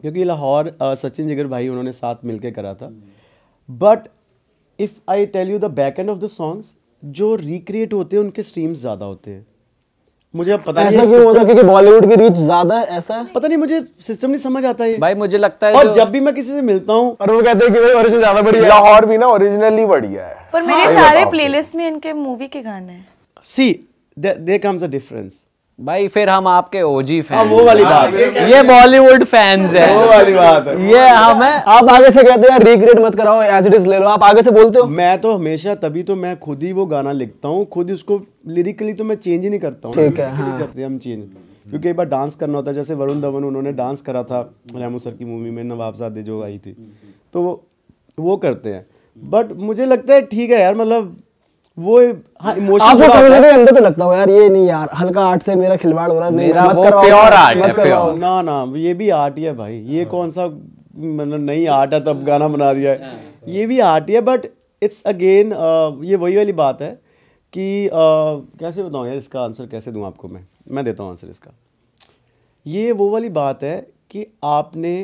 क्योंकि लाहौर सचिन जिगर भाई उन्होंने साथ मिलके करा था but if I tell you the back end of the songs जो रिक्रिएट होते हैं उनके स्ट्रीम्स ज़्यादा होते हैं मुझे अब पता ऐसा नहीं क्यों होता क्योंकि बॉलीवुड की रीच ज्यादा है ऐसा है पता नहीं मुझे सिस्टम नहीं समझ आता है भाई मुझे लगता है और जब भी मैं किसी से मिलता हूँ और वो कहते हैं कि भाई ओरिजिनल ज्यादा बढ़िया है और भी ना ओरिजिनली बढ़िया है पर मेरे हाँ, सारे प्लेलिस्ट हाँ। में इनके मूवी के गाने हैं see there comes a difference भाई फिर हम आपके ओजी फैन हाँ, वो वाली बात है ये बॉलीवुड फैंस है वो वाली बात है ये हम है आप आगे से कहते हो रिग्रेट मत कराओ एज इट इज ले लो आप आगे से बोलते हो मैं तो हमेशा तभी तो मैं खुद ही वो गाना लिखता हूँ खुद ही उसको लिरिकली तो मैं चेंज ही नहीं करता हूँ ठीक है हाँ। करते हम चेंज क्योंकि एक बार डांस करना होता है जैसे वरुण धवन उन्होंने डांस करा था रेमो सर की मूवी में नवाबजादे जो आई थी तो वो करते हैं बट मुझे लगता है ठीक है यार मतलब वो हाँ, इमोशन आपको अंदर तो लगता हो यार ये नहीं यार हल्का आर्ट से मेरा खिलवाड़ हो रहा है मत प्योर आर्ट ना ना ये भी आर्ट ही है भाई ये हाँ। कौन सा मतलब नहीं आर्ट है तब गाना बना दिया है हाँ। ये भी आर्ट ही है बट इट्स अगेन ये वही वाली बात है कि uh, कैसे बताऊँ यार इसका आंसर कैसे दूँ आपको मैं मैं देता हूँ आंसर इसका ये वो वाली बात है कि आपने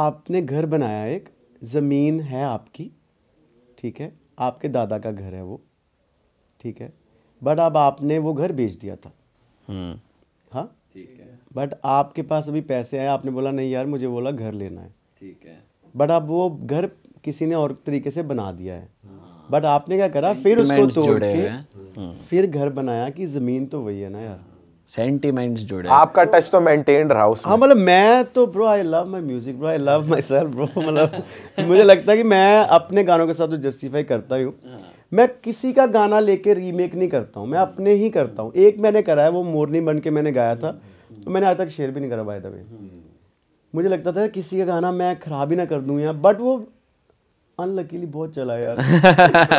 आपने घर बनाया एक ज़मीन है आपकी ठीक है आपके दादा का घर है वो ठीक है बट अब आपने वो घर बेच दिया था हम्म। हाँ ठीक है बट आपके पास अभी पैसे आए आपने बोला नहीं यार मुझे बोला घर लेना है ठीक है बट अब वो घर किसी ने और तरीके से बना दिया है बट हाँ। आपने क्या करा फिर उसको तोड़ के हम्म। फिर घर बनाया कि ज़मीन तो वही है ना यार सेंटीमेंट्स जुड़े आपका टच तो मेंटेन रहा उसमें हाँ मतलब मैं तो bro I love my music bro I love my self bro मतलब मुझे लगता है कि मैं अपने गानों के साथ तो जस्टिफाई करता ही हूँ हाँ। मैं किसी का गाना लेके रीमेक नहीं करता हूँ मैं अपने ही करता हूँ एक मैंने करा है वो मोरनी बन के मैंने गाया था तो मैंने आज तक शेयर भी नहीं करा पाया था हम्म। मुझे लगता था किसी का गाना मैं ख़राब ही ना कर दूँ या बट वो अनलकीली बहुत चला यार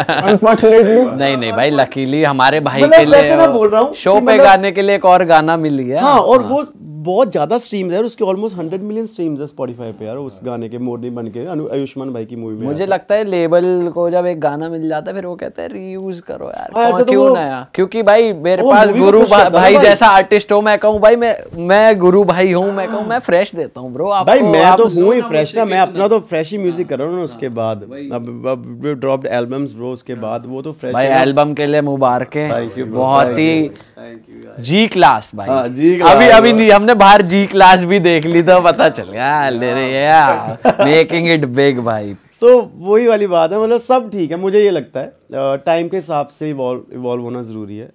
अनफॉर्चुनेटली नहीं नहीं भाई लकीली हमारे भाई मतलब के लिए मैं बोल रहा हूँ शो पे मतलब गाने के लिए एक और गाना मिल गया हाँ और हाँ। वो बहुत ज़्यादा स्ट्रीम्स है उसके ऑलमोस्ट हंड्रेड मिलियन स्ट्रीम्स है स्पॉटीफाई पे यार उस गाने के मोरनी बन के आयुष्मान भाई की मूवी में मुझे लगता है लेबल को जब एक गाना मिल जाता है फिर वो कहते हैं रीयूज करो यार हाँ, तो क्यों नया क्योंकि भाई मेरे पास गुरु भाई जैसा आर्टिस्ट हो मैं कहूँ भाई मैं मैं गुरु भाई हूँ मैं कहूँ मैं फ्रेश देता हूँ ब्रो भाई मैं तो हूँ ही फ्रेश ना मैं अपना तो फ्रेश ही म्यूजिक हाँ। कर रहा हूँ ना उसके हाँ, बाद अब ड्रॉप्ड एल्बम्स ब्रो उसके बाद वो तो फ्रेश भाई एल्बम के लिए मुबारक है बहुत ही जी क्लास भाई जी अभी अभी हमने हमने बाहर जी क्लास भी देख ली तो पता चल गया ले रे मेकिंग इट बिग भाई तो वही वाली बात है मतलब सब ठीक है मुझे ये लगता है टाइम के हिसाब से इवॉल्व इवॉल्व होना ज़रूरी है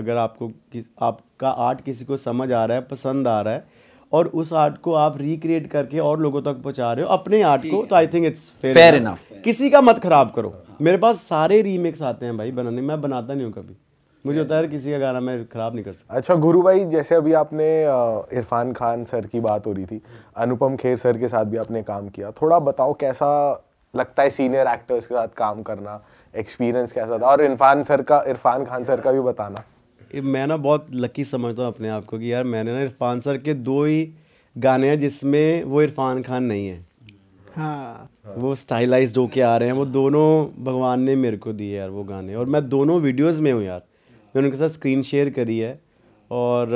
अगर आपको आपका आर्ट किसी को समझ आ रहा है पसंद आ रहा है और उस आर्ट को आप रिक्रिएट करके और लोगों तक पहुंचा रहे हो अपने आर्ट को तो I think it's fair enough किसी का मत खराब करो हाँ। मेरे पास सारे रीमेक्स आते हैं भाई बनाने मैं बनाता नहीं हूँ कभी मुझे होता है किसी का गाना मैं खराब नहीं कर सकता अच्छा गुरु भाई जैसे अभी आपने इरफान खान सर की बात हो रही थी अनुपम खेर सर के साथ भी आपने काम किया थोड़ा बताओ कैसा लगता है सीनियर एक्टर्स के साथ काम करना एक्सपीरियंस कैसा था और इरफान सर का इरफान खान सर का भी बताना मैं ना बहुत लकी समझता हूँ अपने आप को कि यार मैंने ना इरफान सर के दो ही गाने हैं जिसमें वो इरफान खान नहीं है हाँ वो स्टाइलाइज होके आ रहे हैं वो दोनों भगवान ने मेरे को दिए यार वो गाने और मैं दोनों वीडियोज़ में हूँ यार मैंने उनके साथ स्क्रीन शेयर करी है और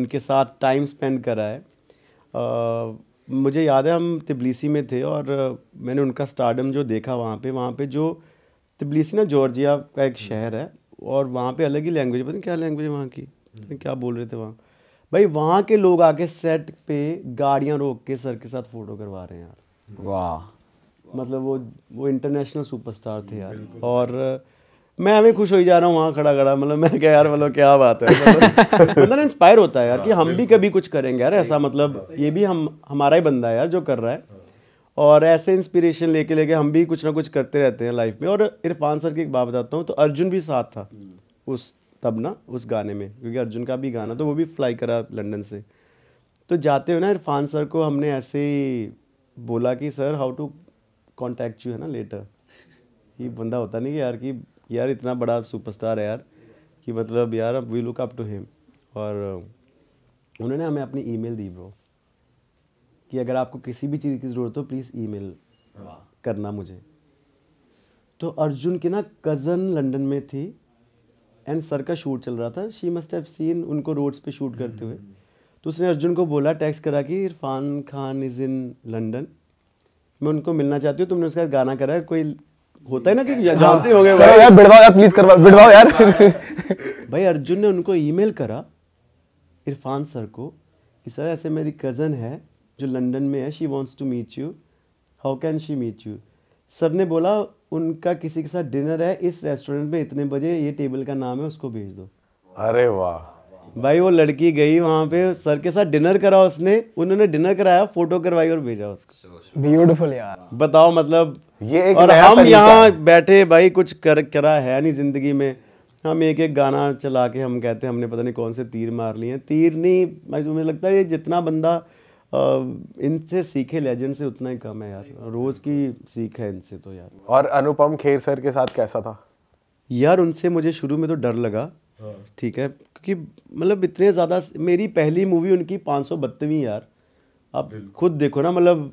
उनके साथ टाइम स्पेंड करा है आ, मुझे याद है हम तबलीसी में थे और मैंने उनका स्टार्डम जो देखा वहाँ पे वहाँ पे जो तबलीसी ना जॉर्जिया का एक शहर है और वहाँ पे अलग ही लैंग्वेज पता नहीं क्या लैंग्वेज है वहाँ की क्या बोल रहे थे वहाँ भाई वहाँ के लोग आके सेट पे गाड़ियाँ रोक के सर के साथ फ़ोटो करवा रहे हैं यार वाह मतलब वो वो इंटरनेशनल सुपरस्टार थे यार और मैं हमें खुश हो ही जा रहा हूँ वहाँ खड़ा खड़ा मतलब मैं क्या यार मतलब क्या बात है मतलब ना इंस्पायर होता है यार कि हाँ, हम भी कभी कुछ करेंगे यार ऐसा मतलब ये भी हम हमारा ही बंदा है यार जो कर रहा है और ऐसे इंस्पिरेशन लेके लेके हम भी कुछ ना कुछ करते रहते हैं लाइफ में और इरफान सर की एक बात बताता हूँ तो अर्जुन भी साथ था हम्म। उस तब ना उस गाने में क्योंकि अर्जुन का भी गाना तो वो भी फ्लाई करा लंदन से तो जाते हुए ना इरफान सर को हमने ऐसे ही बोला कि sir how to contact you है ना लेटर ये बंदा होता नहीं कि यार कि यार इतना बड़ा सुपरस्टार है यार कि मतलब यार अब we look up to him और uh, उन्होंने हमें अपनी ईमेल दी ब्रो कि अगर आपको किसी भी चीज़ की ज़रूरत हो प्लीज़ ईमेल करना मुझे तो अर्जुन की ना कज़न लंदन में थी एंड सर का शूट चल रहा था शी मस्ट हैव सीन उनको रोड्स पे शूट करते हुए तो उसने अर्जुन को बोला टैक्स करा कि Irrfan Khan is in London मैं उनको मिलना चाहती हूँ तुमने उसका गाना करा है कोई होता है ना कि जानते हाँ। हो गए भाई यार बिड़वाओ यार प्लीज करवा बिड़वाओ यार भाई अर्जुन ने उनको ईमेल करा इरफान सर को कि सर ऐसे मेरी कज़न है जो लंदन में है she wants to meet you how can she meet you sir ने बोला उनका किसी के साथ डिनर है इस रेस्टोरेंट में इतने बजे ये टेबल का नाम है उसको भेज दो अरे वाह भाई वो लड़की गई वहाँ पे सर के साथ डिनर करा उसने उन्होंने डिनर कराया फोटो करवाई और भेजा उसको ब्यूटीफुल यार बताओ मतलब ये एक और हम यहाँ बैठे भाई कुछ कर करा है नहीं ज़िंदगी में हम एक एक गाना चला के हम कहते हैं हमने पता नहीं कौन से तीर मार लिए हैं तीर नहीं मुझे लगता है ये जितना बंदा इनसे सीखे लेजेंड से उतना ही कम है यार रोज़ की सीख है इनसे तो यार और अनुपम खेर सर के साथ कैसा था यार उनसे मुझे शुरू में तो डर लगा हाँ। ठीक है क्योंकि मतलब इतने ज़्यादा मेरी पहली मूवी उनकी पाँच सौ बत्तवीं यार आप खुद देखो ना मतलब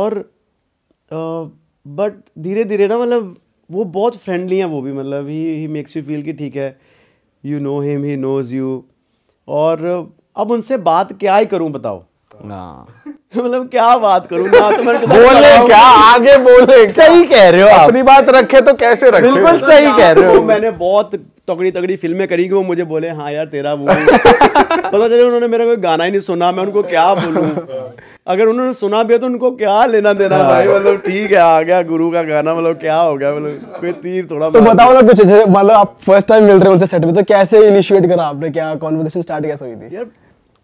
और आ, बट धीरे धीरे ना मतलब वो बहुत फ्रेंडली हैं वो भी मतलब he he makes you feel कि ठीक है you know him he knows you और अब उनसे बात क्या ही करूँ बताओ मतलब क्या बात करूं ना तो मेरे बोले क्या आगे बोले सही कह रहे हो आप अपनी बात रखे तो कैसे रखे बिल्कुल मतलब सही कह रहे हो मैंने बहुत तगड़ी तगड़ी फिल्में करी कि वो मुझे बोले हाँ यार तेरा वो पता चले उन्होंने मेरा कोई गाना ही नहीं सुना मैं उनको क्या बोलूं अगर उन्होंने सुना भी है तो उनको क्या लेना देना हाँ। भाई मतलब ठीक है आ गया गुरु का गाना मतलब क्या हो गया मतलब कोई तीर थोड़ा तो बताओ ना कुछ मतलब आप फर्स्ट टाइम मिल रहे हो उनसे सेट में तो कैसे इनिशिएट करा आपने क्या कॉन्वर्सेशन मतलब स्टार्ट कैसे हुई थी यार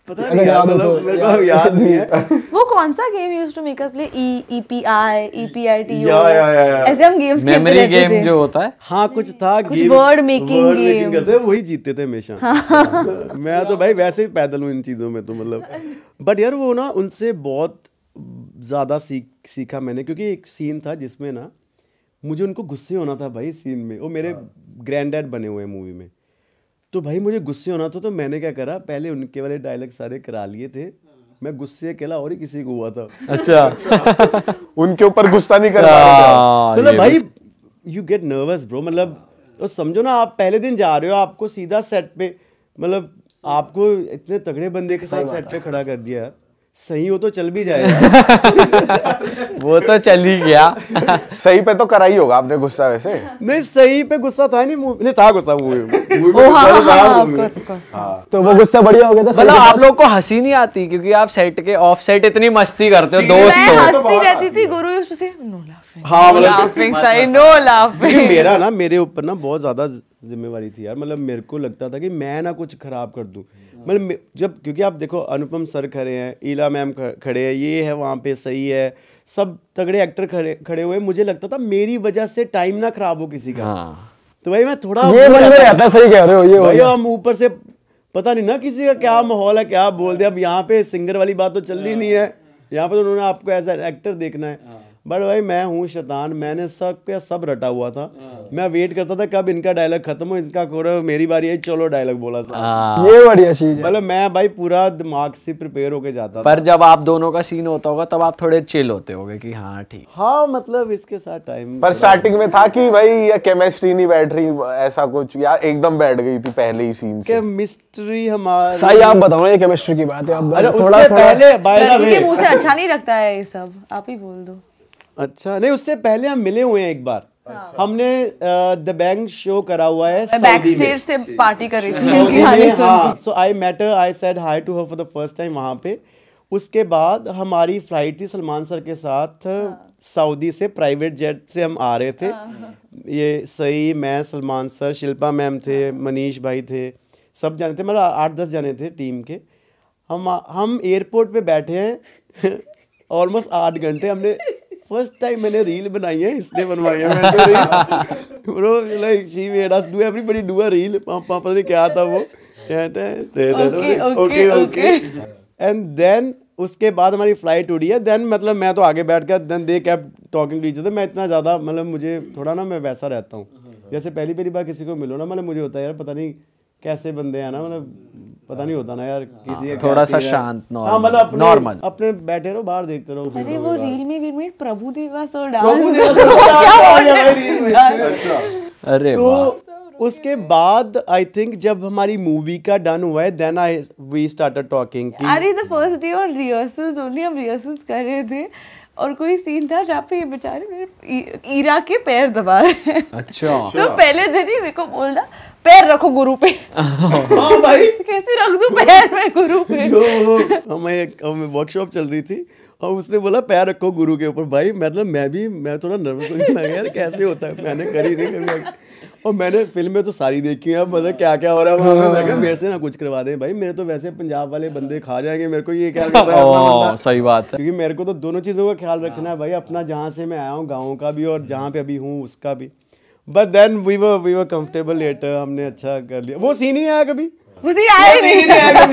पता नहीं याद हो तो मतलब मेरे को याद तो नहीं है तो वो कौन सा game used to make us play ई ईपीआई ईपीआईटी या या या ऐसे हम गेम्स खेलते मेमोरी गेम जो होता है हां कुछ था गेम वर्ड मेकिंग गेम करते वही जीतते थे हमेशा हाँ। मैं तो भाई वैसे ही पैदल हूं इन चीजों में तो मतलब बट यार वो ना उनसे बहुत ज़्यादा सीख सीखा मैंने क्योंकि एक सीन था जिसमें ना मुझे उनको गुस्से होना था भाई सीन में वो मेरे ग्रैंड हाँ। डैड बने हुए हैं मूवी में तो भाई मुझे गुस्से होना था तो मैंने क्या करा पहले उनके वाले डायलॉग सारे करा लिए थे मैं गुस्से अकेला और ही किसी को हुआ था अच्छा उनके ऊपर गुस्सा नहीं कर रहा मतलब भाई यू गेट नर्वस ब्रो मतलब तो समझो ना आप पहले दिन जा रहे हो आपको सीधा सेट पे मतलब आपको इतने तगड़े बंदे के साथ सेट पे खड़ा कर दिया यार सही हो तो चल भी जाएगा वो तो चल ही गया सही पे तो करा ही होगा आपने गुस्सा वैसे नहीं सही पे गुस्सा था नहीं नहीं था गुस्सा मूवी में तो वो गुस्सा बढ़िया हो गया था मतलब आप लोग को हंसी नहीं आती क्योंकि आप सेट के ऑफ सेट इतनी मस्ती करते हो दोस्त मैं हंसती तो रहती थी गुरु से नो लाफिंग हां लाफिंग सही नो लाफिंग मेरा ना मेरे ऊपर ना बहुत ज्यादा जिम्मेवारी थी यार मतलब मेरे को लगता था कि मैं ना कुछ खराब कर दूं मतलब जब क्योंकि आप देखो अनुपम सर खड़े हैं ईला मैम खड़े हैं ये है वहाँ पे सही है सब तगड़े एक्टर खड़े खड़े हुए मुझे लगता था मेरी वजह से टाइम ना खराब हो किसी का हाँ। तो भाई मैं थोड़ा ये बन में सही कह रहे हो ये भाई हम ऊपर से पता नहीं ना किसी का क्या माहौल है क्या बोल दे अब यहाँ पे सिंगर वाली बात तो चल रही हाँ। नहीं है यहाँ पे तो उन्होंने आपको एज एन एक्टर देखना है हाँ। बट भाई मैं हूँ शैतान मैंने सब पे सब रटा हुआ था हाँ। मैं वेट करता था कब इनका डायलॉग खत्म हो इनका कोर मेरी बारी है चलो डायलॉग बोला था हाँ। ये बढ़िया चीज मतलब मैं भाई पूरा दिमाग से प्रिपेयर होके जाता पर जब आप दोनों का सीन होता होगा तब आप थोड़े चिल होते गए कि हाँ ठीक हाँ मतलब इसके साथ टाइम पर स्टार्टिंग में था कि भाई ये केमिस्ट्री नहीं बैठ रही ऐसा कुछ या एकदम बैठ गई थी पहले ही सीन केमिस्ट्री हमारा सही आप बताओ ये केमिस्ट्री की बात है अच्छा नहीं लगता है ये सब आप ही बोल दो अच्छा नहीं उससे पहले हम मिले हुए हैं एक बार अच्छा। हमने द बैंग शो करा हुआ है बैक स्टेज से पार्टी कर रही थी so I met I said hi to her for the first time वहाँ पे उसके बाद हमारी फ्लाइट थी सलमान सर के साथ सऊदी हाँ। से प्राइवेट जेट से हम आ रहे थे हाँ। ये सही मैं सलमान सर शिल्पा मैम थे हाँ। मनीष भाई थे सब जाने थे मतलब आठ दस जाने थे टीम के हम हम एयरपोर्ट पे बैठे हैं ऑलमोस्ट आठ घंटे हमने फर्स्ट टाइम मैंने रील बनाई है इसने बनवाई है मैं तो reel bro like she made us do everybody do a reel पापा पता नहीं क्या था वो कहते हैं ओके ओके एंड देन उसके बाद हमारी फ्लाइट उड़ी है देन मतलब मैं तो आगे बैठ गया then they kept talking to each other मैं इतना ज़्यादा मतलब मुझे थोड़ा ना मैं वैसा रहता हूँ जैसे पहली पहली बार किसी को मिलो ना मतलब मुझे होता है यार पता नहीं कैसे बंदे हैं ना मतलब पता नहीं होता ना यार हाँ, किसी आ, थोड़ा सा शांत हाँ, मतलब नॉर्मल नॉर्मल अपने बैठे रहो बाहर देखते रहो अरे वो रील में भी में प्रभु देवा सो डांस अरे तो उसके बाद आई थिंक जब हमारी मूवी का डन हुआ है then I we started talking की अरे the first day on rehearsals only हम रिहर्सल्स कर रहे थे और कोई सीन था जहाँ पे ये बेचारे मेरे ईरा के पैर दबा रहे अच्छा तो अच्छा। पहले दिन ही मेरे को बोलना पैर रखो गुरु पे हाँ भाई कैसे रख दू पैर में गुरु पे हमें हमें वर्कशॉप चल रही थी और उसने बोला पैर रखो गुरु के ऊपर भाई मतलब मैं भी मैं थोड़ा नर्वस हो गया यार कैसे होता है मैंने करी नहीं कभी और मैंने फिल्में तो सारी देखी है मतलब क्या क्या हो रहा है मैं मेरे से ना कुछ करवा दें भाई मेरे तो वैसे पंजाब वाले बंदे खा जाएंगे मेरे को ये क्या कर रहा है सही बात है क्योंकि मेरे को तो दोनों चीज़ों का ख्याल रखना है हाँ। भाई अपना जहाँ से मैं आया हूँ गाँव का भी और जहाँ पे अभी हूँ उसका भी but then we were we were comfortable later हमने अच्छा कर लिया वो सीन ही आया कभी आया नहीं, नहीं, आया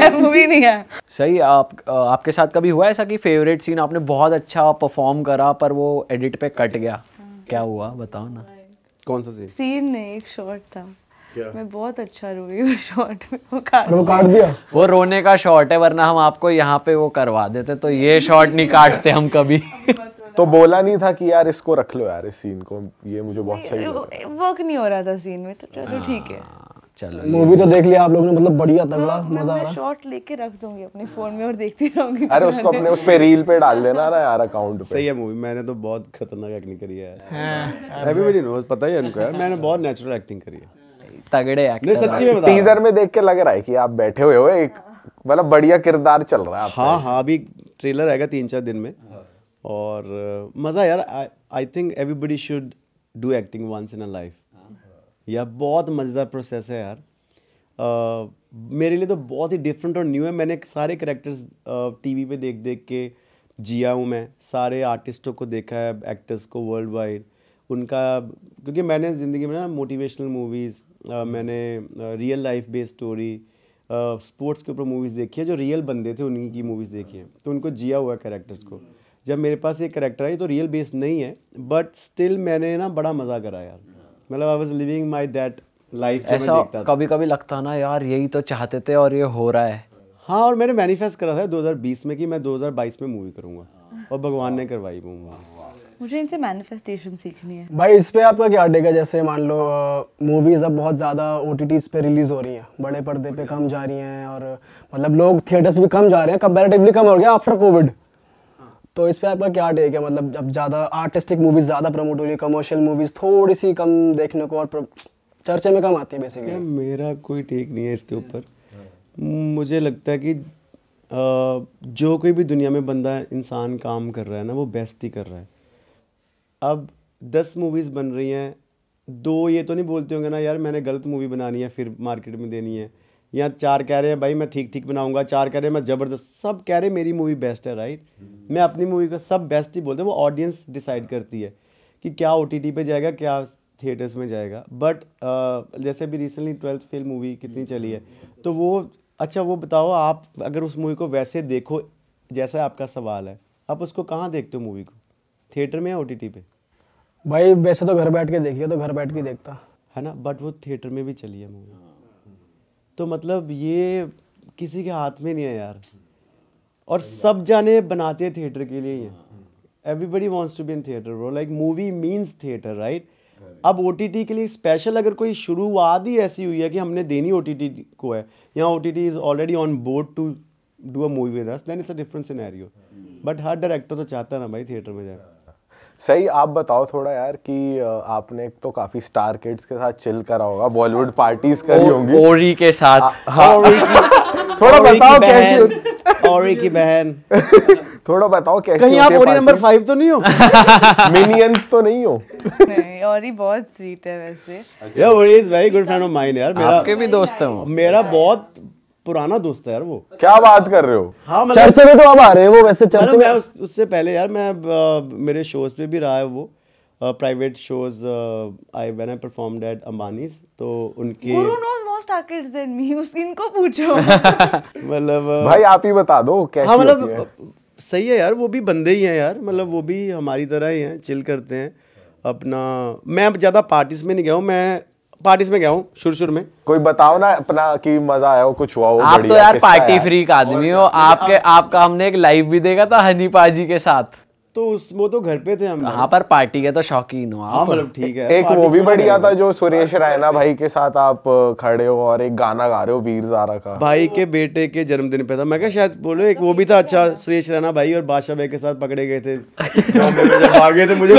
नहीं है सही आप आपके साथ कभी हुआ ऐसा कि फेवरेट सीन आपने बहुत अच्छा परफॉर्म करा पर वो एडिट पे कट गया क्या हुआ बताओ ना कौन सा सीन सीन नहीं एक शॉट था क्या? मैं बहुत अच्छा रोई वो शॉट में वो काट वो काट दिया वो रोने का शॉट है वरना हम आपको यहाँ पे वो करवा देते तो ये शॉट नहीं काटते हम कभी तो बोला नहीं था कि यार इसको रख लो यार इस सीन को ये मुझे बहुत सही वर्क नहीं हो रहा था सीन में तो चलो हाँ, ठीक है चलो मूवी तो देख लिया आप लोग ने मतलब बढ़िया हाँ, तगड़ा मजा आ रहा शॉट लेके रख दूंगी अपने फोन में और देखती रहूंगी अरे उसको अपने उस पे रील पे डाल देना ना यार अकाउंट पे सही है मूवी मैंने तो बहुत खतरनाक एक्टिंग करी है एवरीबॉडी हाँ, नोस पता ही है उनको यार मैंने बहुत नेचुरल एक्टिंग करी है तगड़े एक्टर नहीं सच्ची में टीजर में देख के लग रहा है कि आप बैठे हुए हो एक मतलब बढ़िया किरदार चल रहा है हाँ हाँ अभी ट्रेलर आएगा तीन चार दिन में और uh, मज़ा यार I think everybody should do acting once in a life यह बहुत मज़ेदार प्रोसेस है यार uh, मेरे लिए तो बहुत ही डिफरेंट और न्यू है मैंने सारे करेक्टर्स टीवी uh, पे देख देख के जिया हूँ मैं सारे आर्टिस्टों को देखा है एक्टर्स को वर्ल्ड वाइड उनका क्योंकि मैंने ज़िंदगी में ना uh, मोटिवेशनल हम्म। मूवीज़ मैंने real life based story sports के ऊपर मूवीज़ देखी है जो रियल बंदे थे उनकी मूवीज़ देखी है तो उनको जिया हुआ है करेक्टर्स को हम्म। जब मेरे पास ये करेक्टर आई तो रियल बेस नहीं है बट स्टिल मैंने ना बड़ा मज़ा करा यार मतलब I was living my that life ऐसा कभी कभी लगता ना यार यही तो चाहते थे और ये हो रहा है हाँ और मैंने मैनिफेस्ट करा था 2020 में कि मैं 2022 में मूवी करूंगा हाँ। और भगवान ने करवाई वो मूवी मुझे इनसे मैनिफेस्टेशन सीखनी है भाई इस पे आपका क्या टेक जैसे मान लो मूवीज़ अब बहुत ज़्यादा ओ पे रिलीज़ हो रही हैं बड़े पर्दे पे कम जा रही हैं और मतलब लोग थिएटर्स भी कम जा रहे हैं कंपेरेटिवली कम हो गया आफ्टर कोविड तो इस पर आपका क्या टेक है मतलब अब ज़्यादा आर्टिस्टिक मूवीज़ ज़्यादा प्रमोट हो रही है कमर्शियल मूवीज़ थोड़ी सी कम देखने को और चर्चे में कम आती है बेसिकली मेरा कोई टेक नहीं है इसके ऊपर मुझे लगता है कि जो कोई भी दुनिया में बंदा इंसान काम कर रहा है ना वो बेस्ट ही कर रहा है अब दस मूवीज़ बन रही हैं दो ये तो नहीं बोलते होंगे ना यार मैंने गलत मूवी बनानी है फिर मार्केट में देनी है या चार कह रहे हैं भाई मैं ठीक ठीक बनाऊंगा चार कह रहे हैं मैं ज़बरदस्त सब कह रहे हैं मेरी मूवी बेस्ट है राइट हम्म। मैं अपनी मूवी का सब बेस्ट ही बोलते हैं वो ऑडियंस डिसाइड करती है कि क्या ओ टी पे जाएगा क्या थिएटर्स में जाएगा बट जैसे भी रिसेंटली ट्वेल्थ फेल मूवी कितनी हम्म। चली है तो वो अच्छा वो बताओ आप अगर उस मूवी को वैसे देखो जैसा आपका सवाल है आप उसको कहाँ देखते हो मूवी को थिएटर में या ओ पे भाई वैसे तो घर बैठ के देखिए तो घर बैठ के देखता है ना बट वो थिएटर में भी चली है मूवी तो मतलब ये किसी के हाथ में नहीं है यार और सब जाने बनाते हैं थिएटर के लिए ये everybody wants to be in theatre bro like movie means theatre right अब ओ के लिए स्पेशल अगर कोई शुरुआत ही ऐसी हुई है कि हमने देनी ओ को है यहाँ ओ is already on board to do a movie with us then it's a different scenario but हर डायरेक्टर तो चाहता ना भाई थिएटर में जाए सही आप बताओ थोड़ा यार कि आपने तो काफी स्टार किड्स के साथ चिल करा होगा बॉलीवुड पार्टीज करी होंगी ओरी के साथ हाँ। थोड़ा बताओ कैसे ओरी की बहन थोड़ा बताओ कैसे कहीं आप ओरी नंबर फाइव तो नहीं हो मिनियंस तो नहीं हो नहीं ओरी बहुत स्वीट है वैसे या Orry is very good friend of mine यार मेरा आपके भी दोस्त हैं वो मेरा बहुत पुराना दोस्त है यार वो क्या बात कर रहे हो हाँ मतलब चर्च में तो अब आ रहे हैं वो वैसे चर्च में उस, उससे पहले यार मैं आ, मेरे शोज पे भी रहा है वो private shows I when I performed at Ambanis तो उनके इनको पूछो मतलब भाई आप ही बता दो कैसे हाँ मतलब सही है यार वो भी बंदे ही हैं यार मतलब वो भी हमारी तरह ही हैं चिल करते हैं अपना मैं ज़्यादा पार्टीज में नहीं गया हूँ मैं पार्टीज में गया हूँ शुरू शुरू में कोई बताओ ना अपना कि मजा आया हो कुछ हुआ हो आप तो यार पार्टी फ्री का आदमी हो आपके आपका हमने एक लाइव भी देखा था हनी पाजी के साथ तो उस वो तो घर पे थे हम हाँ पर पार्टी के तो शौकीन हो हाँ मतलब ठीक है एक वो भी तो बढ़िया था जो सुरेश रैना भाई के साथ आप खड़े हो और एक गाना गा रहे हो वीर जारा का भाई के बेटे के जन्मदिन पे था मैं क्या शायद बोलो एक वो भी था अच्छा सुरेश रैना भाई और बादशाह भाई के साथ पकड़े गए थे भागे थे मुझे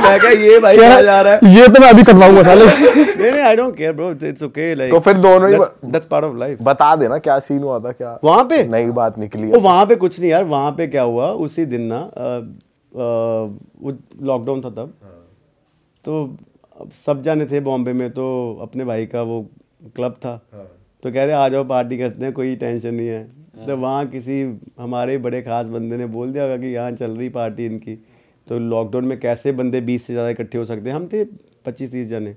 मैं क्या ये भाई ये तो मैं तो दोनों बता देना क्या सीन हुआ था क्या पे नई बात निकली पे कुछ नहीं यार पे क्या हुआ उसी दिन दिन ना वो लॉकडाउन था तब हाँ। तो सब जाने थे बॉम्बे में तो अपने भाई का वो क्लब था हाँ। तो कह रहे आ जाओ पार्टी करते हैं कोई टेंशन नहीं है हाँ। तो वहाँ किसी हमारे बड़े ख़ास बंदे ने बोल दिया होगा कि यहाँ चल रही पार्टी इनकी तो लॉकडाउन में कैसे बंदे बीस से ज़्यादा इकट्ठे हो सकते हैं हम थे पच्चीस तीस जने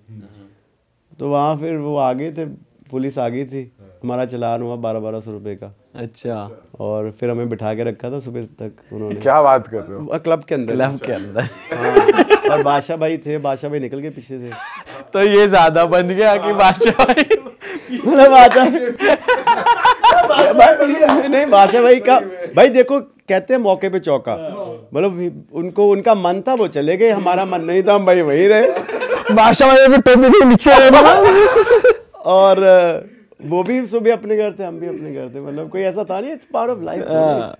तो वहाँ फिर वो आ गए थे पुलिस आ गई थी हमारा चलान हुआ बारह बारह सौ रुपये का अच्छा।, अच्छा और फिर हमें बिठा के रखा था सुबह तक उन्होंने क्या बात कर रहे हो क्लब के अंदर क्लब के अंदर हाँ। और बादशाह भाई थे बादशाह भाई निकल गए पीछे से तो ये ज्यादा बन गया कि हाँ। बादशाह भाई मतलब बादशाह नहीं बादशाह भाई का भाई देखो कहते हैं मौके पे चौका मतलब उनको उनका मन था वो चले गए हमारा मन नहीं था हम भाई वहीं रहे बादशाह भाई टोपी नीचे और वो भी सुबह अपने घर थे हम भी अपने घर थे मतलब कोई ऐसा था नहीं इट्स पार्ट ऑफ लाइफ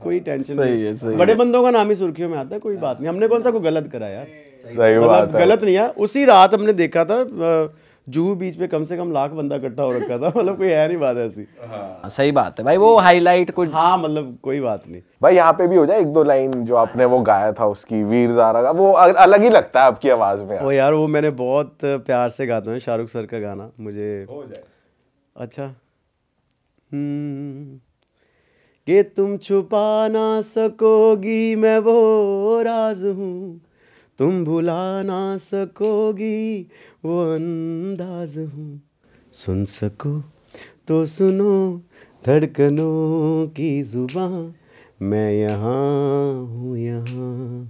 कोई टेंशन सही नहीं है, सही बड़े है। बंदों का नाम ही सुर्खियों में आता है कोई बात नहीं हमने कौन सा कोई गलत करा यार सही मतलब बात गलत नहीं है उसी रात हमने देखा था जूहू बीच पे कम से कम लाख बंदा इकट्ठा हो रखा था मतलब कोई है नहीं बात ऐसी हाँ। सही बात है भाई वो हाईलाइट कुछ हाँ मतलब कोई बात नहीं भाई यहाँ पे भी हो जाए एक दो लाइन जो आपने वो गाया था उसकी वीर जारा का वो अलग ही लगता है आपकी आवाज में वो यार वो मैंने बहुत प्यार से गाता हूँ शाहरुख सर का गाना मुझे हो जाए अच्छा हम्म। कि तुम छुपा ना सकोगी मैं वो राज हूँ तुम भुला ना सकोगी वो अंदाज हूँ सुन सको तो सुनो धड़कनों की जुबान मैं यहाँ हूँ यहाँ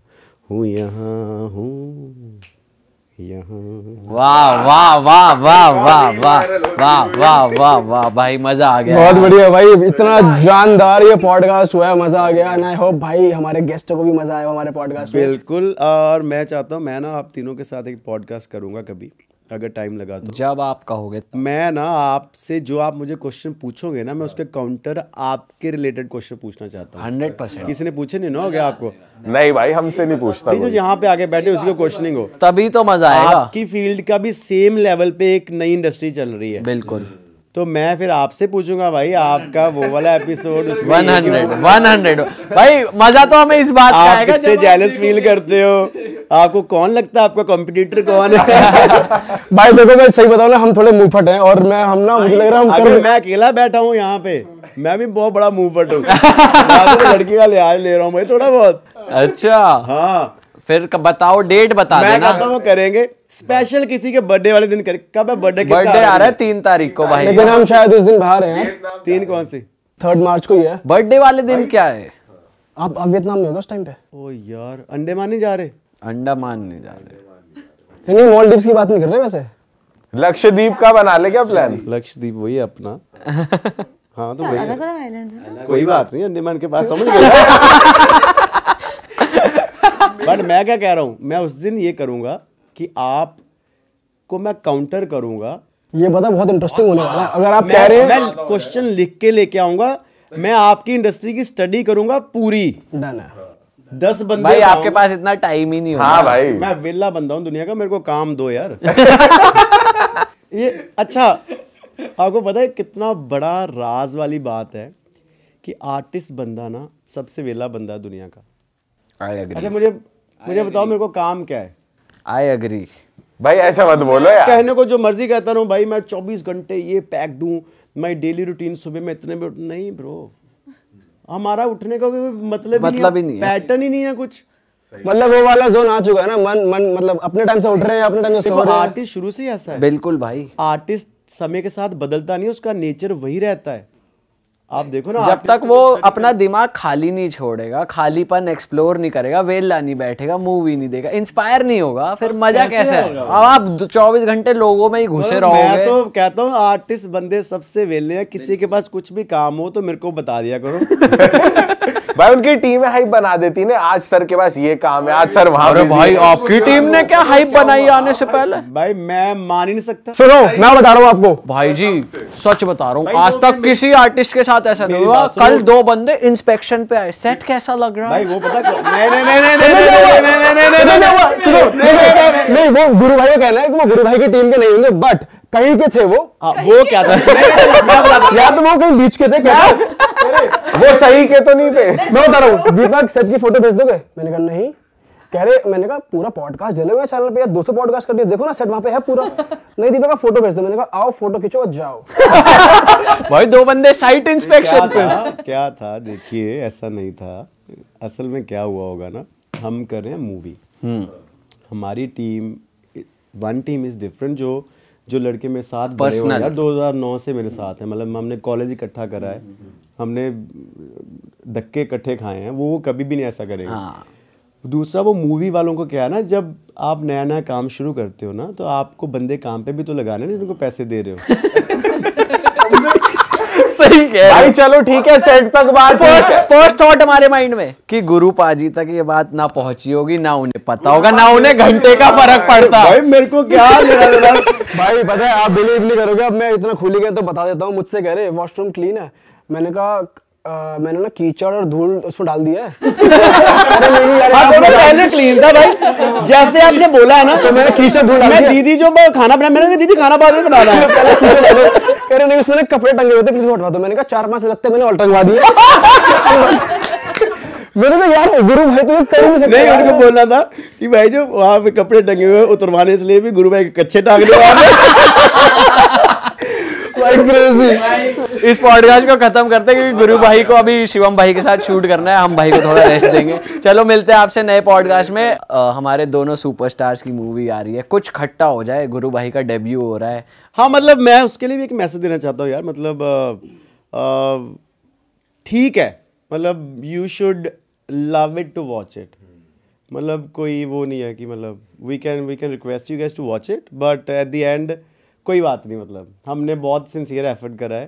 हूँ यहाँ हूँ भाई मजा आ गया बहुत बढ़िया भाई इतना जानदार ये पॉडकास्ट हुआ है मजा आ गया एंड आई होप भाई हमारे गेस्टों को भी मजा आया हमारे पॉडकास्ट बिल्कुल और मैं चाहता हूँ मैं ना आप तीनों के साथ एक पॉडकास्ट करूंगा कभी अगर टाइम लगा तो जब आप कहोगे तो। मैं ना आपसे जो आप मुझे क्वेश्चन पूछोगे ना मैं उसके काउंटर आपके रिलेटेड क्वेश्चन पूछना चाहता हूँ हंड्रेड परसेंट किसी ने पूछे नहीं ना हो गया आपको नहीं भाई हमसे नहीं पूछता जो यहाँ पे आगे बैठे उसकी क्वेश्चनिंग हो तभी तो मजा आएगा आपकी फील्ड का भी सेम लेवल पे एक नई इंडस्ट्री चल रही है बिल्कुल तो मैं फिर आपसे पूछूंगा भाई आपका वो वाला एपिसोड उसमें 100 100 भाई मजा तो हमें इस बात का आएगा इससे जेलस फील करते हो आपको कौन लगता है आपका कॉम्पिटिटर कौन है भाई देखो मैं सही बताऊ ना हम थोड़े मुंहफट हैं और मैं हम ना मुझे लग रहा हम मैं अकेला बैठा हूँ यहाँ पे मैं भी बहुत बड़ा मुंहफट हूँ तो लड़की का लिहाज ले रहा हूँ भाई थोड़ा बहुत अच्छा हाँ फिर बताओ डेट बता मैं देना कहता करेंगे स्पेशल किसी के बर्थडे वाले दिन करें कब है बर्थडे बर्थडे आ रहा है तीन तारीख को भाई लेकिन हम शायद उस दिन बाहर हैं तीन कौन सी थर्ड मार्च को ही है बर्थडे वाले दिन क्या है आप अब वियतनाम में होगा उस टाइम पे ओ यार अंडे माने जा रहे अंडमान नहीं जा रहे नहीं मॉलडीव्स की बात नहीं कर रहे वैसे लक्षद्वीप का बना ले क्या प्लान लक्षद्वीप वही अपना हाँ तो भाई कोई बात नहीं अंडमान के पास समझ गया बट मैं क्या कह रहा हूँ मैं उस दिन ये करूंगा कि आप को मैं काउंटर करूंगा ये बता बहुत इंटरेस्टिंग होने वाला है अगर आप कह रहे हैं क्वेश्चन लिख के लेके आऊंगा मैं आपकी इंडस्ट्री की स्टडी करूंगा पूरी डन है दस बंदे भाई आपके पास इतना टाइम ही नहीं हाँ भाई मैं वेला बंदा हूँ दुनिया का मेरे को काम दो यार ये अच्छा आपको पता है कितना बड़ा राज वाली बात है कि आर्टिस्ट बंदा ना सबसे वेला बंदा है दुनिया का आई अग्री अच्छा मुझे मुझे बताओ मेरे को काम क्या है आई अग्री भाई ऐसा मत बोलो यार कहने को जो मर्जी कहता रहूँ भाई मैं 24 घंटे ये पैक दूँ मैं डेली रूटीन सुबह में इतने में नहीं ब्रो हमारा उठने का कोई मतलब मतलब ही नहीं है पैटर्न ही नहीं है कुछ मतलब वो वाला जोन आ चुका है ना मन मन मतलब अपने टाइम से उठ रहे हैं अपने टाइम से सो रहे हैं आर्टिस्ट शुरू से ही ऐसा है बिल्कुल भाई आर्टिस्ट समय के साथ बदलता नहीं उसका नेचर वही रहता है आप देखो ना जब तक वो अपना दिमाग खाली नहीं छोड़ेगा खालीपन एक्सप्लोर नहीं करेगा वेला नहीं बैठेगा मूवी नहीं देगा इंस्पायर नहीं होगा फिर मजा कैसे अब आप चौबीस घंटे लोगों में ही घुसे रहोगे तो कहता हूँ आर्टिस्ट बंदे सबसे वेले हैं किसी के पास कुछ भी काम हो तो मेरे को बता दिया करो भाई उनकी टीम हाइप बना देती ने आज सर के पास ये काम है आज सर वहां भाई, आपकी टीम ने क्या हाइप बनाई आने से पहले भाई मैं मान ही नहीं सकता सुनो मैं बता रहा हूँ आपको भाई जी सच बता रहा हूँ आज तक किसी आर्टिस्ट के साथ ऐसा नहीं हुआ कल दो बंदे इंस्पेक्शन पे आए सेट कैसा लग रहा है वो नहीं वो गुरु भाई का कहना है कि वो गुरु भाई की टीम के नहीं होंगे बट कहीं के थे वो वो क्या था या तो वो कहीं बीच के थे क्या वो सही के तो नहीं थे मैं बता रहा हूँ दीपक सच की फोटो भेज दोगे मैंने कहा नहीं कह रहे मैंने कहा पूरा पॉडकास्ट जले हुआ चैनल पे या 200 पॉडकास्ट कर दिया देखो ना सेट वहां पे है पूरा नहीं दीपक का फोटो भेज दो मैंने कहा आओ फोटो खींचो और जाओ भाई दो बंदे साइट इंस्पेक्शन पे क्या था देखिए ऐसा नहीं था असल में क्या हुआ होगा ना हम कर रहे हैं मूवी हम्म। हमारी team one team is different जो जो लड़के मेरे साथ बड़े हो गया 2009 से मेरे साथ है मतलब हमने कॉलेज इकट्ठा करा है हमने धक्के इकट्ठे खाए हैं वो कभी भी नहीं ऐसा करेगा हाँ। दूसरा वो मूवी वालों को क्या है ना जब आप नया नया काम शुरू करते हो ना तो आपको बंदे काम पे भी तो लगाने ना जिनको पैसे दे रहे हो सही कह भाई चलो ठीक है सेट तक बात फर्स्ट फर्स्ट थॉट हमारे माइंड में कि गुरु पाजी तक ये बात ना पहुंची होगी ना उन्हें पता होगा ना उन्हें घंटे का फर्क पड़ता भाई मेरे को क्या लेना देना भाई पता है आप बिलीव नहीं करोगे अब मैं इतना खुली गया तो बता देता हूँ मुझसे कह रहे वॉशरूम क्लीन है मैंने कहा Uh, मैंने ना कीचड़ और धूल उसमें डाल दिया है हाँ, पहले क्लीन था भाई जैसे आपने बोला है ना तो मैंने कीचड़ धूल मैं दीदी जो खाना बना मैंने दीदी खाना बाद में बनाना है कह रहे नहीं उसमें कपड़े टंगे हुए थे प्लीज हटवा दो मैंने कहा चार पांच लगते मैंने और टंगवा दिए मैंने कहा यार गुरु भाई तो कर नहीं नहीं उनको बोलना था कि भाई जो वहां पे कपड़े टंगे हुए उतरवाने इसलिए भी गुरु भाई के कच्चे टांग दे इस पॉडकास्ट को खत्म करते हैं क्योंकि गुरु भाई को अभी शिवम भाई के साथ शूट करना है हम भाई को थोड़ा रेस्ट देंगे चलो मिलते हैं आपसे नए पॉडकास्ट में आ, हमारे दोनों सुपरस्टार्स की मूवी आ रही है कुछ खट्टा हो जाए गुरु भाई का डेब्यू हो रहा है हाँ मतलब मैं उसके लिए भी एक मैसेज देना चाहता हूँ यार मतलब ठीक है मतलब you should love it to watch it मतलब कोई वो नहीं है कि मतलब we can we can request you guys to watch it but at the end कोई बात नहीं मतलब हमने बहुत सिंसियर एफर्ट करा है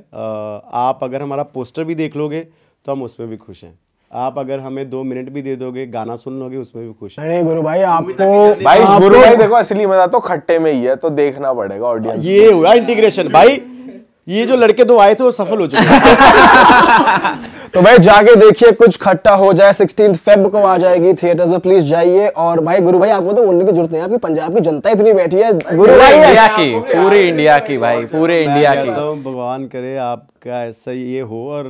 आप अगर हमारा पोस्टर भी देख लोगे तो हम उसमें भी खुश हैं आप अगर हमें दो मिनट भी दे दोगे गाना सुन लोगे उसमें भी खुश अरे गुरु भाई तो भाई गुरु भाई देखो असली मजा तो खट्टे में ही है तो देखना पड़ेगा ऑडियंस ये हुआ इंटीग्रेशन भाई ये जो लड़के दो आए थे वो सफल हो चुके तो भाई जाके देखिए कुछ खट्टा हो जाए सिक्सटीन फेब को आ जाएगी थिएटर्स में प्लीज जाइए और भाई गुरु भाई आपको तो बोलने की जरूरत है आपकी पंजाब की जनता इतनी बैठी है गुरु भाई इंडिया की पूरी इंडिया की भाई पूरे इंडिया की भगवान करे आपका ऐसा ये हो और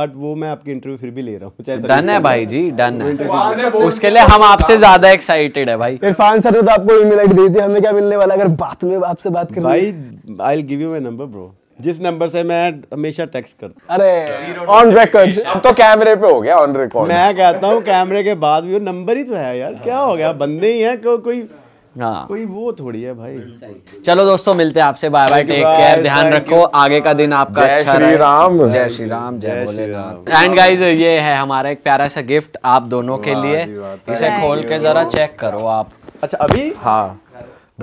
बट वो मैं आपकी इंटरव्यू फिर भी ले रहा हूँ डन है भाई जी डन है उसके लिए हम आपसे ज्यादा एक्साइटेड है भाई इरफान सर ने तो आपको ईमेल आईडी दी थी हमें क्या मिलने वाला अगर बात में आपसे बात कर भाई I give you my number bro जिस नंबर से मैं हमेशा टेक्स्ट करता अरे ऑन रिकॉर्ड अब तो कैमरे पे हो गया ऑन रिकॉर्ड मैं कहता हूँ कैमरे के बाद भी नंबर ही तो है यार क्या हो गया बंदे ही है को, कोई हाँ कोई वो थोड़ी है भाई चलो दोस्तों मिलते हैं आपसे बाय बाय टेक केयर ध्यान रखो आगे का दिन आपका जय अच्छा श्री राम जय श्री राम जय भोलेनाथ एंड गाइस ये है हमारा एक प्यारा सा गिफ्ट आप दोनों के लिए इसे खोल के जरा चेक करो आप अच्छा अभी हाँ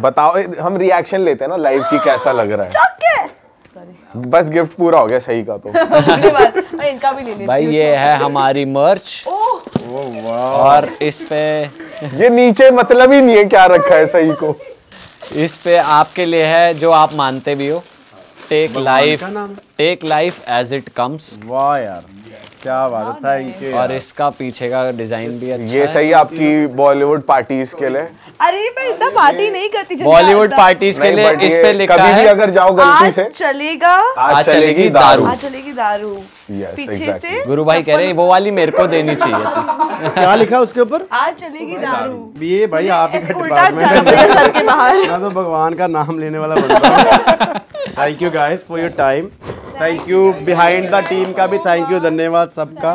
बताओ हम रिएक्शन लेते हैं ना लाइव की कैसा लग रहा है बस गिफ्ट पूरा हो गया सही का तो इनका भी ले ले भाई ये है हमारी मर्च और इस पे ये नीचे मतलब ही नहीं है क्या रखा है सही को इस पे आपके लिए है जो आप मानते भी हो take life take life as it comes वाह यार क्या बात है थैंक यू और इसका पीछे का डिजाइन भी अच्छा ये सही है आपकी बॉलीवुड पार्टीज के लिए अरे मैं इतना पार्टी नहीं करती बॉलीवुड पार्टीज के लिए इस पे लिखा कभी है भी अगर जाओ गलती से चलेगा आज चलेगी दारू आज चलेगी दारू पीछे से गुरु भाई कह रहे हैं वो वाली मेरे को देनी चाहिए क्या लिखा उसके ऊपर आज चलेगी दारू ये भाई आप ही डिपार्टमेंट तो भगवान का नाम लेने वाला बंदा thank you guys for your time thank you behind the team का भी थैंक यू धन्यवाद सबका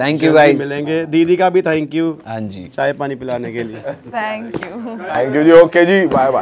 थैंक यू गाइस मिलेंगे दीदी का भी थैंक यू हाँ जी चाय पानी पिलाने के लिए थैंक यू थैंक यू जी ओके जी बाय बाय